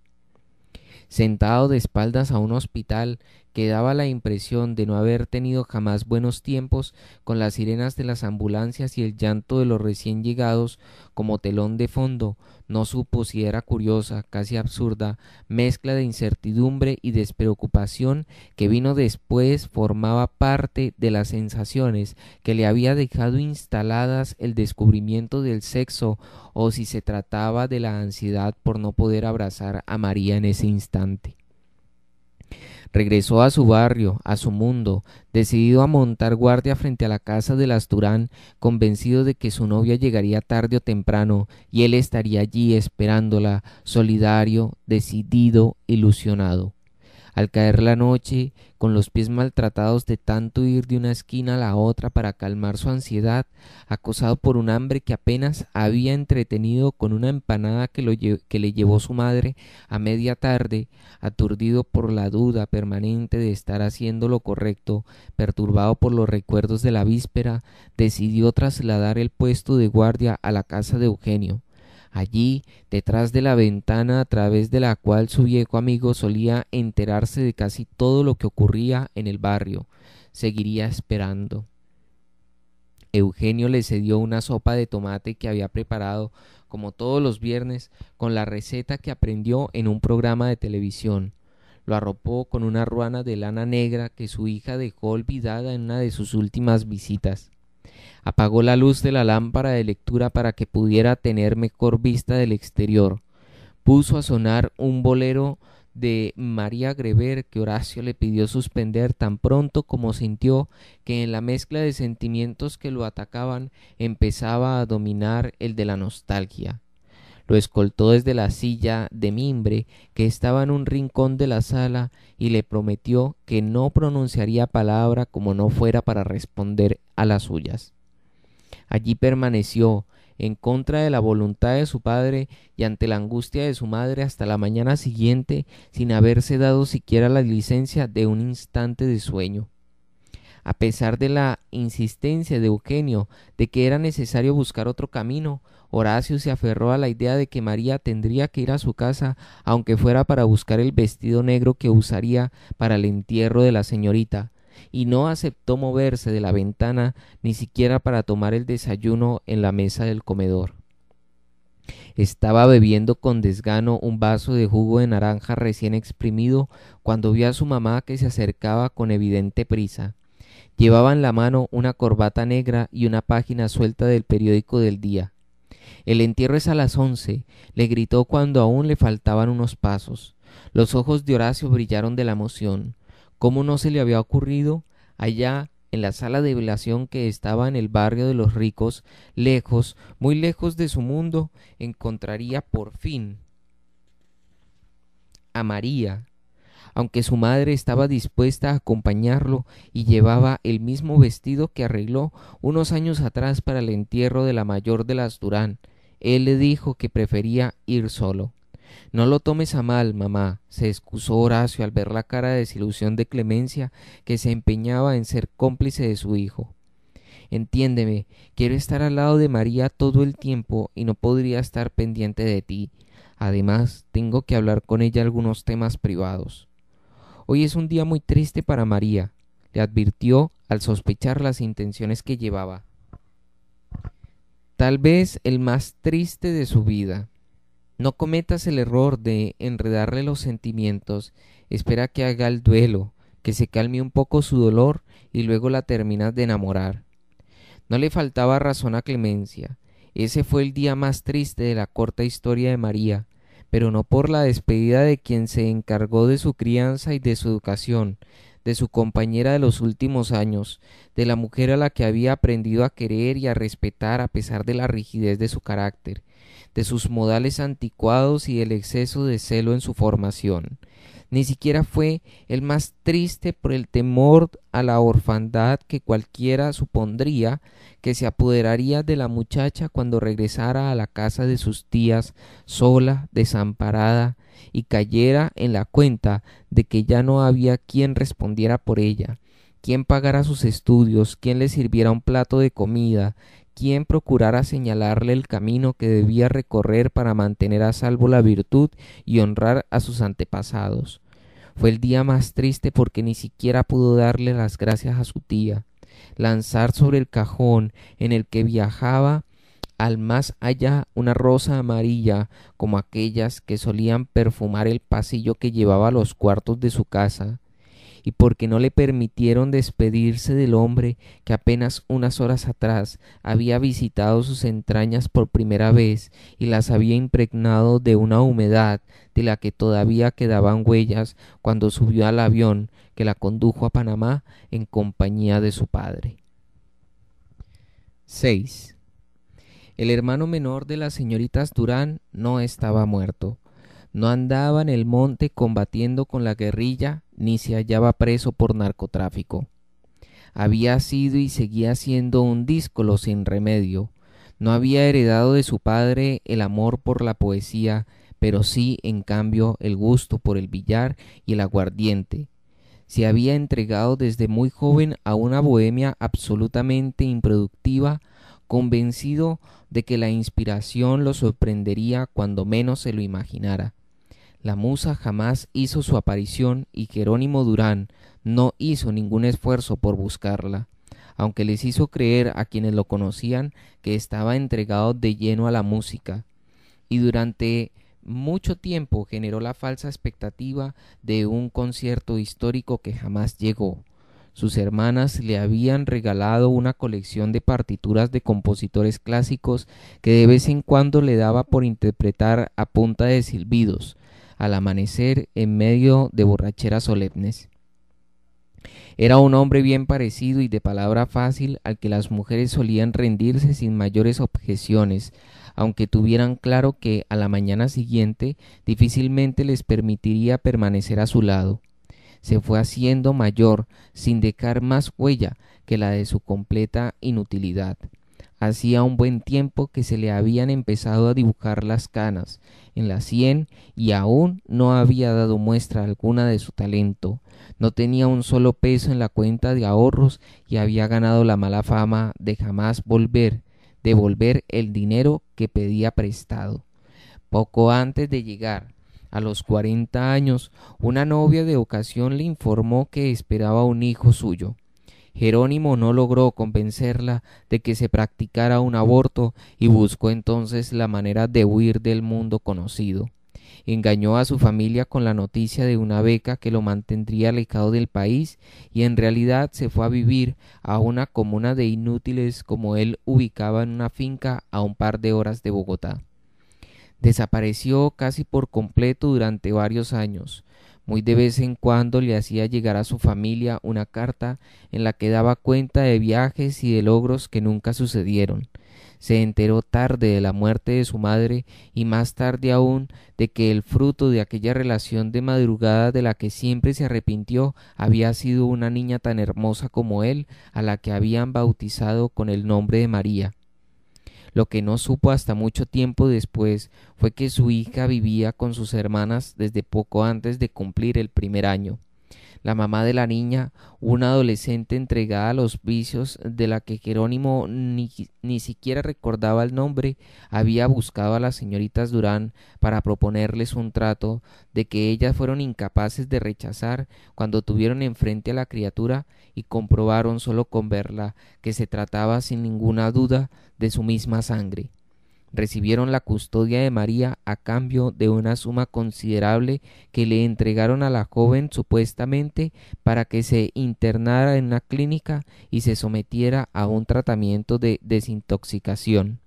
sentado de espaldas a un hospital que daba la impresión de no haber tenido jamás buenos tiempos, con las sirenas de las ambulancias y el llanto de los recién llegados como telón de fondo, no supo si era curiosa, casi absurda, mezcla de incertidumbre y despreocupación que vino después formaba parte de las sensaciones que le había dejado instaladas el descubrimiento del sexo o si se trataba de la ansiedad por no poder abrazar a María en ese instante. Regresó a su barrio, a su mundo, decidido a montar guardia frente a la casa de Asturán, convencido de que su novia llegaría tarde o temprano y él estaría allí esperándola, solidario, decidido, ilusionado. Al caer la noche, con los pies maltratados de tanto ir de una esquina a la otra para calmar su ansiedad, acosado por un hambre que apenas había entretenido con una empanada que, le llevó su madre a media tarde, aturdido por la duda permanente de estar haciendo lo correcto, perturbado por los recuerdos de la víspera, decidió trasladar el puesto de guardia a la casa de Eugenio. Allí, detrás de la ventana a través de la cual su viejo amigo solía enterarse de casi todo lo que ocurría en el barrio, seguiría esperando. Eugenio le cedió una sopa de tomate que había preparado, como todos los viernes, con la receta que aprendió en un programa de televisión. Lo arropó con una ruana de lana negra que su hija dejó olvidada en una de sus últimas visitas. Apagó la luz de la lámpara de lectura para que pudiera tener mejor vista del exterior. Puso a sonar un bolero de María Grever que Horacio le pidió suspender tan pronto como sintió que en la mezcla de sentimientos que lo atacaban empezaba a dominar el de la nostalgia. Lo escoltó desde la silla de mimbre que estaba en un rincón de la sala y le prometió que no pronunciaría palabra como no fuera para responder las suyas. Allí permaneció, en contra de la voluntad de su padre y ante la angustia de su madre hasta la mañana siguiente, sin haberse dado siquiera la licencia de un instante de sueño. A pesar de la insistencia de Eugenio de que era necesario buscar otro camino, Horacio se aferró a la idea de que María tendría que ir a su casa, aunque fuera para buscar el vestido negro que usaría para el entierro de la señorita, y no aceptó moverse de la ventana ni siquiera para tomar el desayuno en la mesa del comedor. Estaba bebiendo con desgano un vaso de jugo de naranja recién exprimido cuando vio a su mamá que se acercaba con evidente prisa. Llevaba en la mano una corbata negra y una página suelta del periódico del día. El entierro es a las once, le gritó cuando aún le faltaban unos pasos. Los ojos de Horacio brillaron de la emoción como no se le había ocurrido allá en la sala de velación que estaba en el barrio de los ricos, lejos, muy lejos de su mundo, encontraría por fin a María, aunque su madre estaba dispuesta a acompañarlo y llevaba el mismo vestido que arregló unos años atrás para el entierro de la mayor de las Durán. Él le dijo que prefería ir solo. No lo tomes a mal, mamá, se excusó Horacio al ver la cara de desilusión de Clemencia que se empeñaba en ser cómplice de su hijo. Entiéndeme, quiero estar al lado de María todo el tiempo y no podría estar pendiente de ti. Además, tengo que hablar con ella algunos temas privados. Hoy es un día muy triste para María, le advirtió al sospechar las intenciones que llevaba. Tal vez el más triste de su vida. No cometas el error de enredarle los sentimientos, espera que haga el duelo, que se calme un poco su dolor y luego la terminas de enamorar. No le faltaba razón a Clemencia. Ese fue el día más triste de la corta historia de María, pero no por la despedida de quien se encargó de su crianza y de su educación, de su compañera de los últimos años, de la mujer a la que había aprendido a querer y a respetar a pesar de la rigidez de su carácter, de sus modales anticuados y del exceso de celo en su formación. Ni siquiera fue el más triste por el temor a la orfandad que cualquiera supondría que se apoderaría de la muchacha cuando regresara a la casa de sus tías sola, desamparada, y cayera en la cuenta de que ya no había quien respondiera por ella, quien pagara sus estudios, quien le sirviera un plato de comida, quien procurara señalarle el camino que debía recorrer para mantener a salvo la virtud y honrar a sus antepasados. Fue el día más triste porque ni siquiera pudo darle las gracias a su tía. Lanzar sobre el cajón en el que viajaba al más allá una rosa amarilla como aquellas que solían perfumar el pasillo que llevaba a los cuartos de su casa y porque no le permitieron despedirse del hombre que apenas unas horas atrás había visitado sus entrañas por primera vez y las había impregnado de una humedad de la que todavía quedaban huellas cuando subió al avión que la condujo a Panamá en compañía de su padre. 6. El hermano menor de las señoritas Durán no estaba muerto, no andaba en el monte combatiendo con la guerrilla ni se hallaba preso por narcotráfico. Había sido y seguía siendo un díscolo sin remedio. No había heredado de su padre el amor por la poesía, pero sí, en cambio, el gusto por el billar y el aguardiente. Se había entregado desde muy joven a una bohemia absolutamente improductiva, convencido de que la inspiración lo sorprendería cuando menos se lo imaginara. La musa jamás hizo su aparición y Jerónimo Durán no hizo ningún esfuerzo por buscarla, aunque les hizo creer a quienes lo conocían que estaba entregado de lleno a la música. Y durante mucho tiempo generó la falsa expectativa de un concierto histórico que jamás llegó. Sus hermanas le habían regalado una colección de partituras de compositores clásicos que de vez en cuando le daba por interpretar a punta de silbidos, al amanecer en medio de borracheras solemnes. Era un hombre bien parecido y de palabra fácil al que las mujeres solían rendirse sin mayores objeciones, aunque tuvieran claro que a la mañana siguiente difícilmente les permitiría permanecer a su lado. Se fue haciendo mayor, sin dejar más huella que la de su completa inutilidad. Hacía un buen tiempo que se le habían empezado a dibujar las canas en la sien y aún no había dado muestra alguna de su talento. No tenía un solo peso en la cuenta de ahorros y había ganado la mala fama de jamás volver, devolver el dinero que pedía prestado. Poco antes de llegar a los cuarenta años, una novia de ocasión le informó que esperaba un hijo suyo. Jerónimo no logró convencerla de que se practicara un aborto y buscó entonces la manera de huir del mundo conocido. Engañó a su familia con la noticia de una beca que lo mantendría alejado del país y en realidad se fue a vivir a una comuna de inútiles como él ubicaba en una finca a un par de horas de Bogotá. Desapareció casi por completo durante varios años. Muy de vez en cuando le hacía llegar a su familia una carta en la que daba cuenta de viajes y de logros que nunca sucedieron. Se enteró tarde de la muerte de su madre y más tarde aún de que el fruto de aquella relación de madrugada de la que siempre se arrepintió había sido una niña tan hermosa como él, a la que habían bautizado con el nombre de María. Lo que no supo hasta mucho tiempo después fue que su hija vivía con sus hermanas desde poco antes de cumplir el primer año la mamá de la niña, una adolescente entregada a los vicios de la que Jerónimo ni, siquiera recordaba el nombre, había buscado a las señoritas Durán para proponerles un trato de que ellas fueron incapaces de rechazar cuando tuvieron enfrente a la criatura y comprobaron solo con verla que se trataba sin ninguna duda de su misma sangre recibieron la custodia de María a cambio de una suma considerable que le entregaron a la joven supuestamente para que se internara en una clínica y se sometiera a un tratamiento de desintoxicación.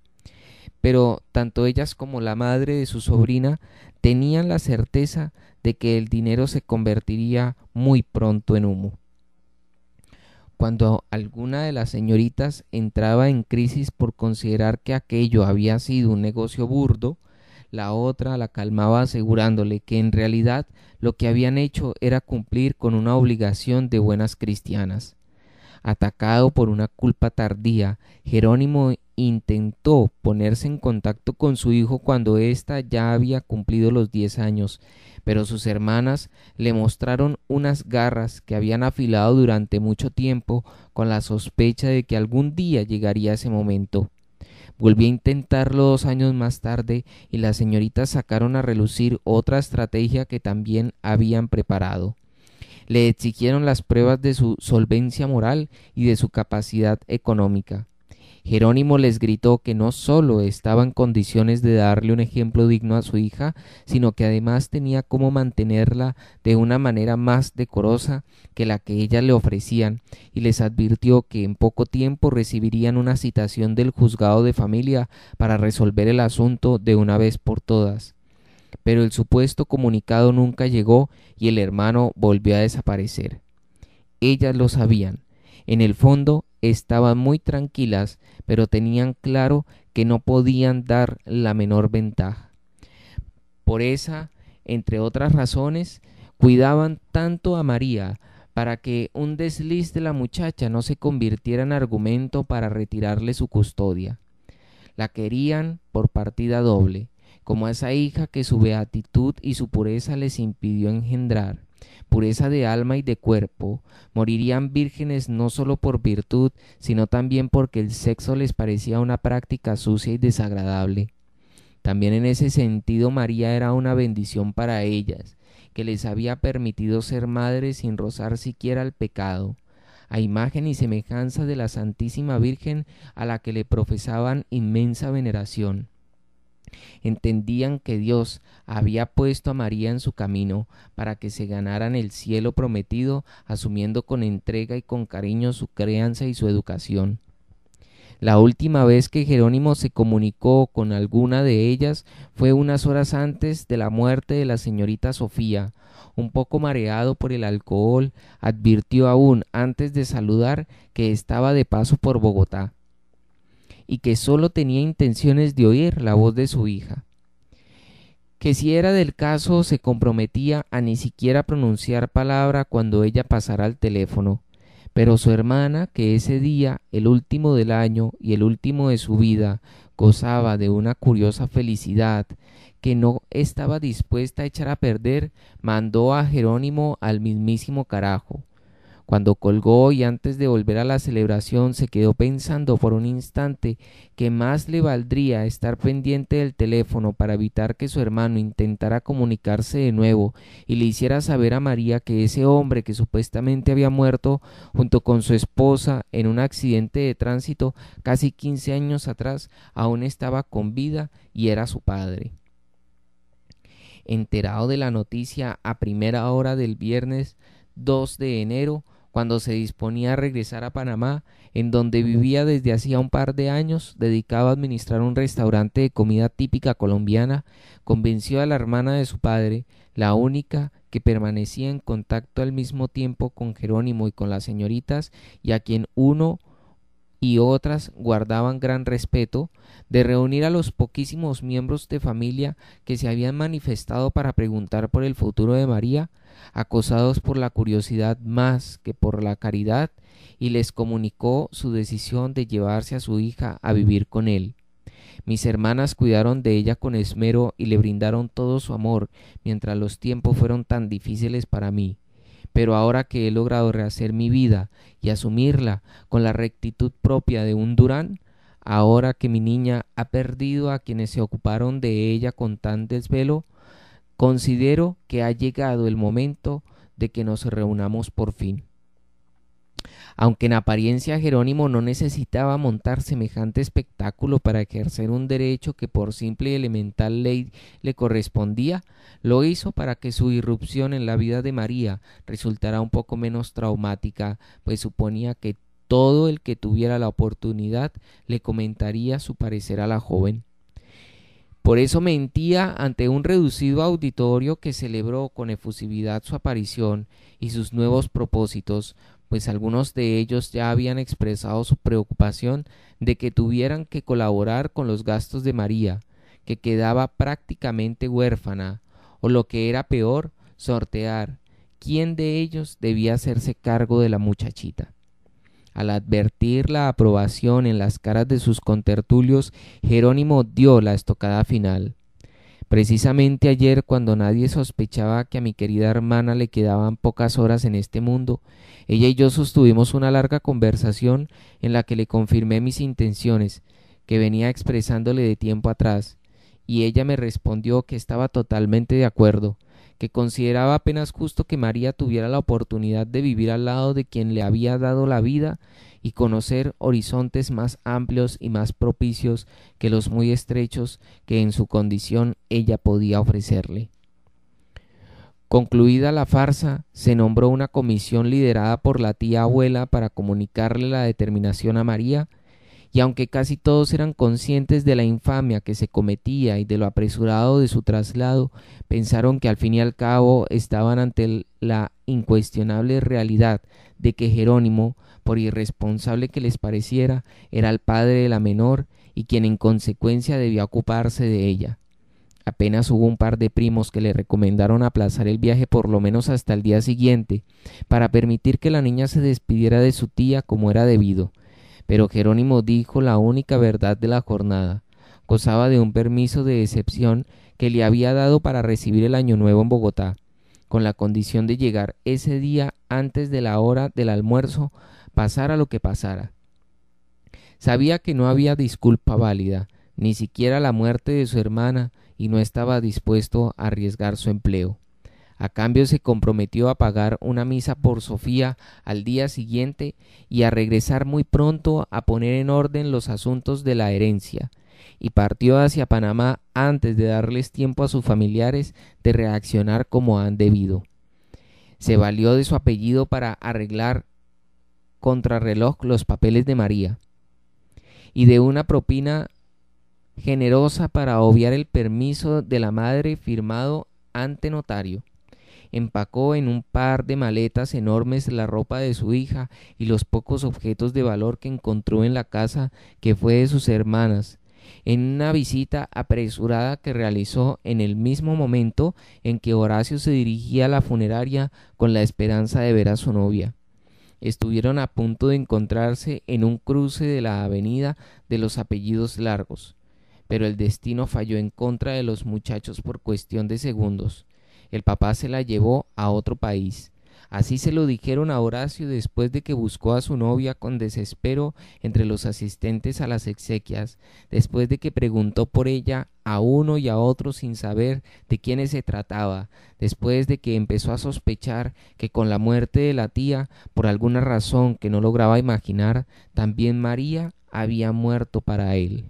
Pero tanto ellas como la madre de su sobrina tenían la certeza de que el dinero se convertiría muy pronto en humo cuando alguna de las señoritas entraba en crisis por considerar que aquello había sido un negocio burdo, la otra la calmaba asegurándole que en realidad lo que habían hecho era cumplir con una obligación de buenas cristianas. Atacado por una culpa tardía, Jerónimo intentó ponerse en contacto con su hijo cuando ésta ya había cumplido los diez años, pero sus hermanas le mostraron unas garras que habían afilado durante mucho tiempo con la sospecha de que algún día llegaría ese momento. Volvió a intentarlo dos años más tarde y las señoritas sacaron a relucir otra estrategia que también habían preparado. Le exigieron las pruebas de su solvencia moral y de su capacidad económica. Jerónimo les gritó que no solo estaba en condiciones de darle un ejemplo digno a su hija, sino que además tenía cómo mantenerla de una manera más decorosa que la que ellas le ofrecían, y les advirtió que en poco tiempo recibirían una citación del juzgado de familia para resolver el asunto de una vez por todas. Pero el supuesto comunicado nunca llegó y el hermano volvió a desaparecer. Ellas lo sabían. En el fondo, estaban muy tranquilas, pero tenían claro que no podían dar la menor ventaja. Por esa, entre otras razones, cuidaban tanto a María para que un desliz de la muchacha no se convirtiera en argumento para retirarle su custodia. La querían por partida doble, como a esa hija que su beatitud y su pureza les impidió engendrar pureza de alma y de cuerpo, morirían vírgenes no solo por virtud, sino también porque el sexo les parecía una práctica sucia y desagradable. También en ese sentido María era una bendición para ellas, que les había permitido ser madres sin rozar siquiera el pecado, a imagen y semejanza de la Santísima Virgen a la que le profesaban inmensa veneración. Entendían que Dios había puesto a María en su camino para que se ganaran el cielo prometido, asumiendo con entrega y con cariño su crianza y su educación. La última vez que Jerónimo se comunicó con alguna de ellas fue unas horas antes de la muerte de la señorita Sofía. Un poco mareado por el alcohol, advirtió aún antes de saludar que estaba de paso por Bogotá y que sólo tenía intenciones de oír la voz de su hija, que si era del caso se comprometía a ni siquiera pronunciar palabra cuando ella pasara al teléfono, pero su hermana, que ese día, el último del año y el último de su vida, gozaba de una curiosa felicidad que no estaba dispuesta a echar a perder, mandó a Jerónimo al mismísimo carajo, cuando colgó y antes de volver a la celebración se quedó pensando por un instante que más le valdría estar pendiente del teléfono para evitar que su hermano intentara comunicarse de nuevo y le hiciera saber a María que ese hombre que supuestamente había muerto junto con su esposa en un accidente de tránsito casi quince años atrás aún estaba con vida y era su padre. Enterado de la noticia a primera hora del viernes 2 de enero, cuando se disponía a regresar a Panamá, en donde vivía desde hacía un par de años, dedicado a administrar un restaurante de comida típica colombiana, convenció a la hermana de su padre, la única que permanecía en contacto al mismo tiempo con Jerónimo y con las señoritas, y a quien uno y otras guardaban gran respeto, de reunir a los poquísimos miembros de familia que se habían manifestado para preguntar por el futuro de María, acosados por la curiosidad más que por la caridad, y les comunicó su decisión de llevarse a su hija a vivir con él. Mis hermanas cuidaron de ella con esmero y le brindaron todo su amor, mientras los tiempos fueron tan difíciles para mí. Pero ahora que he logrado rehacer mi vida y asumirla con la rectitud propia de un Durán, ahora que mi niña ha perdido a quienes se ocuparon de ella con tan desvelo, considero que ha llegado el momento de que nos reunamos por fin. Aunque en apariencia Jerónimo no necesitaba montar semejante espectáculo para ejercer un derecho que por simple y elemental ley le correspondía, lo hizo para que su irrupción en la vida de María resultara un poco menos traumática, pues suponía que todo el que tuviera la oportunidad le comentaría su parecer a la joven. Por eso mentía ante un reducido auditorio que celebró con efusividad su aparición y sus nuevos propósitos, pues algunos de ellos ya habían expresado su preocupación de que tuvieran que colaborar con los gastos de María, que quedaba prácticamente huérfana, o lo que era peor, sortear quién de ellos debía hacerse cargo de la muchachita. Al advertir la aprobación en las caras de sus contertulios, Jerónimo dio la estocada final. Precisamente ayer, cuando nadie sospechaba que a mi querida hermana le quedaban pocas horas en este mundo, ella y yo sostuvimos una larga conversación en la que le confirmé mis intenciones, que venía expresándole de tiempo atrás, y ella me respondió que estaba totalmente de acuerdo, que consideraba apenas justo que María tuviera la oportunidad de vivir al lado de quien le había dado la vida y conocer horizontes más amplios y más propicios que los muy estrechos que en su condición ella podía ofrecerle. Concluida la farsa, se nombró una comisión liderada por la tía abuela para comunicarle la determinación a María, y aunque casi todos eran conscientes de la infamia que se cometía y de lo apresurado de su traslado, pensaron que al fin y al cabo estaban ante la incuestionable realidad de que Jerónimo por irresponsable que les pareciera, era el padre de la menor y quien en consecuencia debía ocuparse de ella. Apenas hubo un par de primos que le recomendaron aplazar el viaje por lo menos hasta el día siguiente, para permitir que la niña se despidiera de su tía como era debido. Pero Jerónimo dijo la única verdad de la jornada. Gozaba de un permiso de excepción que le había dado para recibir el Año Nuevo en Bogotá, con la condición de llegar ese día antes de la hora del almuerzo pasara lo que pasara. Sabía que no había disculpa válida, ni siquiera la muerte de su hermana, y no estaba dispuesto a arriesgar su empleo. A cambio se comprometió a pagar una misa por Sofía al día siguiente y a regresar muy pronto a poner en orden los asuntos de la herencia, y partió hacia Panamá antes de darles tiempo a sus familiares de reaccionar como han debido. Se valió de su apellido para arreglar contrarreloj los papeles de María y de una propina generosa para obviar el permiso de la madre firmado ante notario. Empacó en un par de maletas enormes la ropa de su hija y los pocos objetos de valor que encontró en la casa que fue de sus hermanas, en una visita apresurada que realizó en el mismo momento en que Horacio se dirigía a la funeraria con la esperanza de ver a su novia estuvieron a punto de encontrarse en un cruce de la avenida de los apellidos largos, pero el destino falló en contra de los muchachos por cuestión de segundos. El papá se la llevó a otro país, Así se lo dijeron a Horacio después de que buscó a su novia con desespero entre los asistentes a las exequias, después de que preguntó por ella a uno y a otro sin saber de quiénes se trataba, después de que empezó a sospechar que con la muerte de la tía, por alguna razón que no lograba imaginar, también María había muerto para él.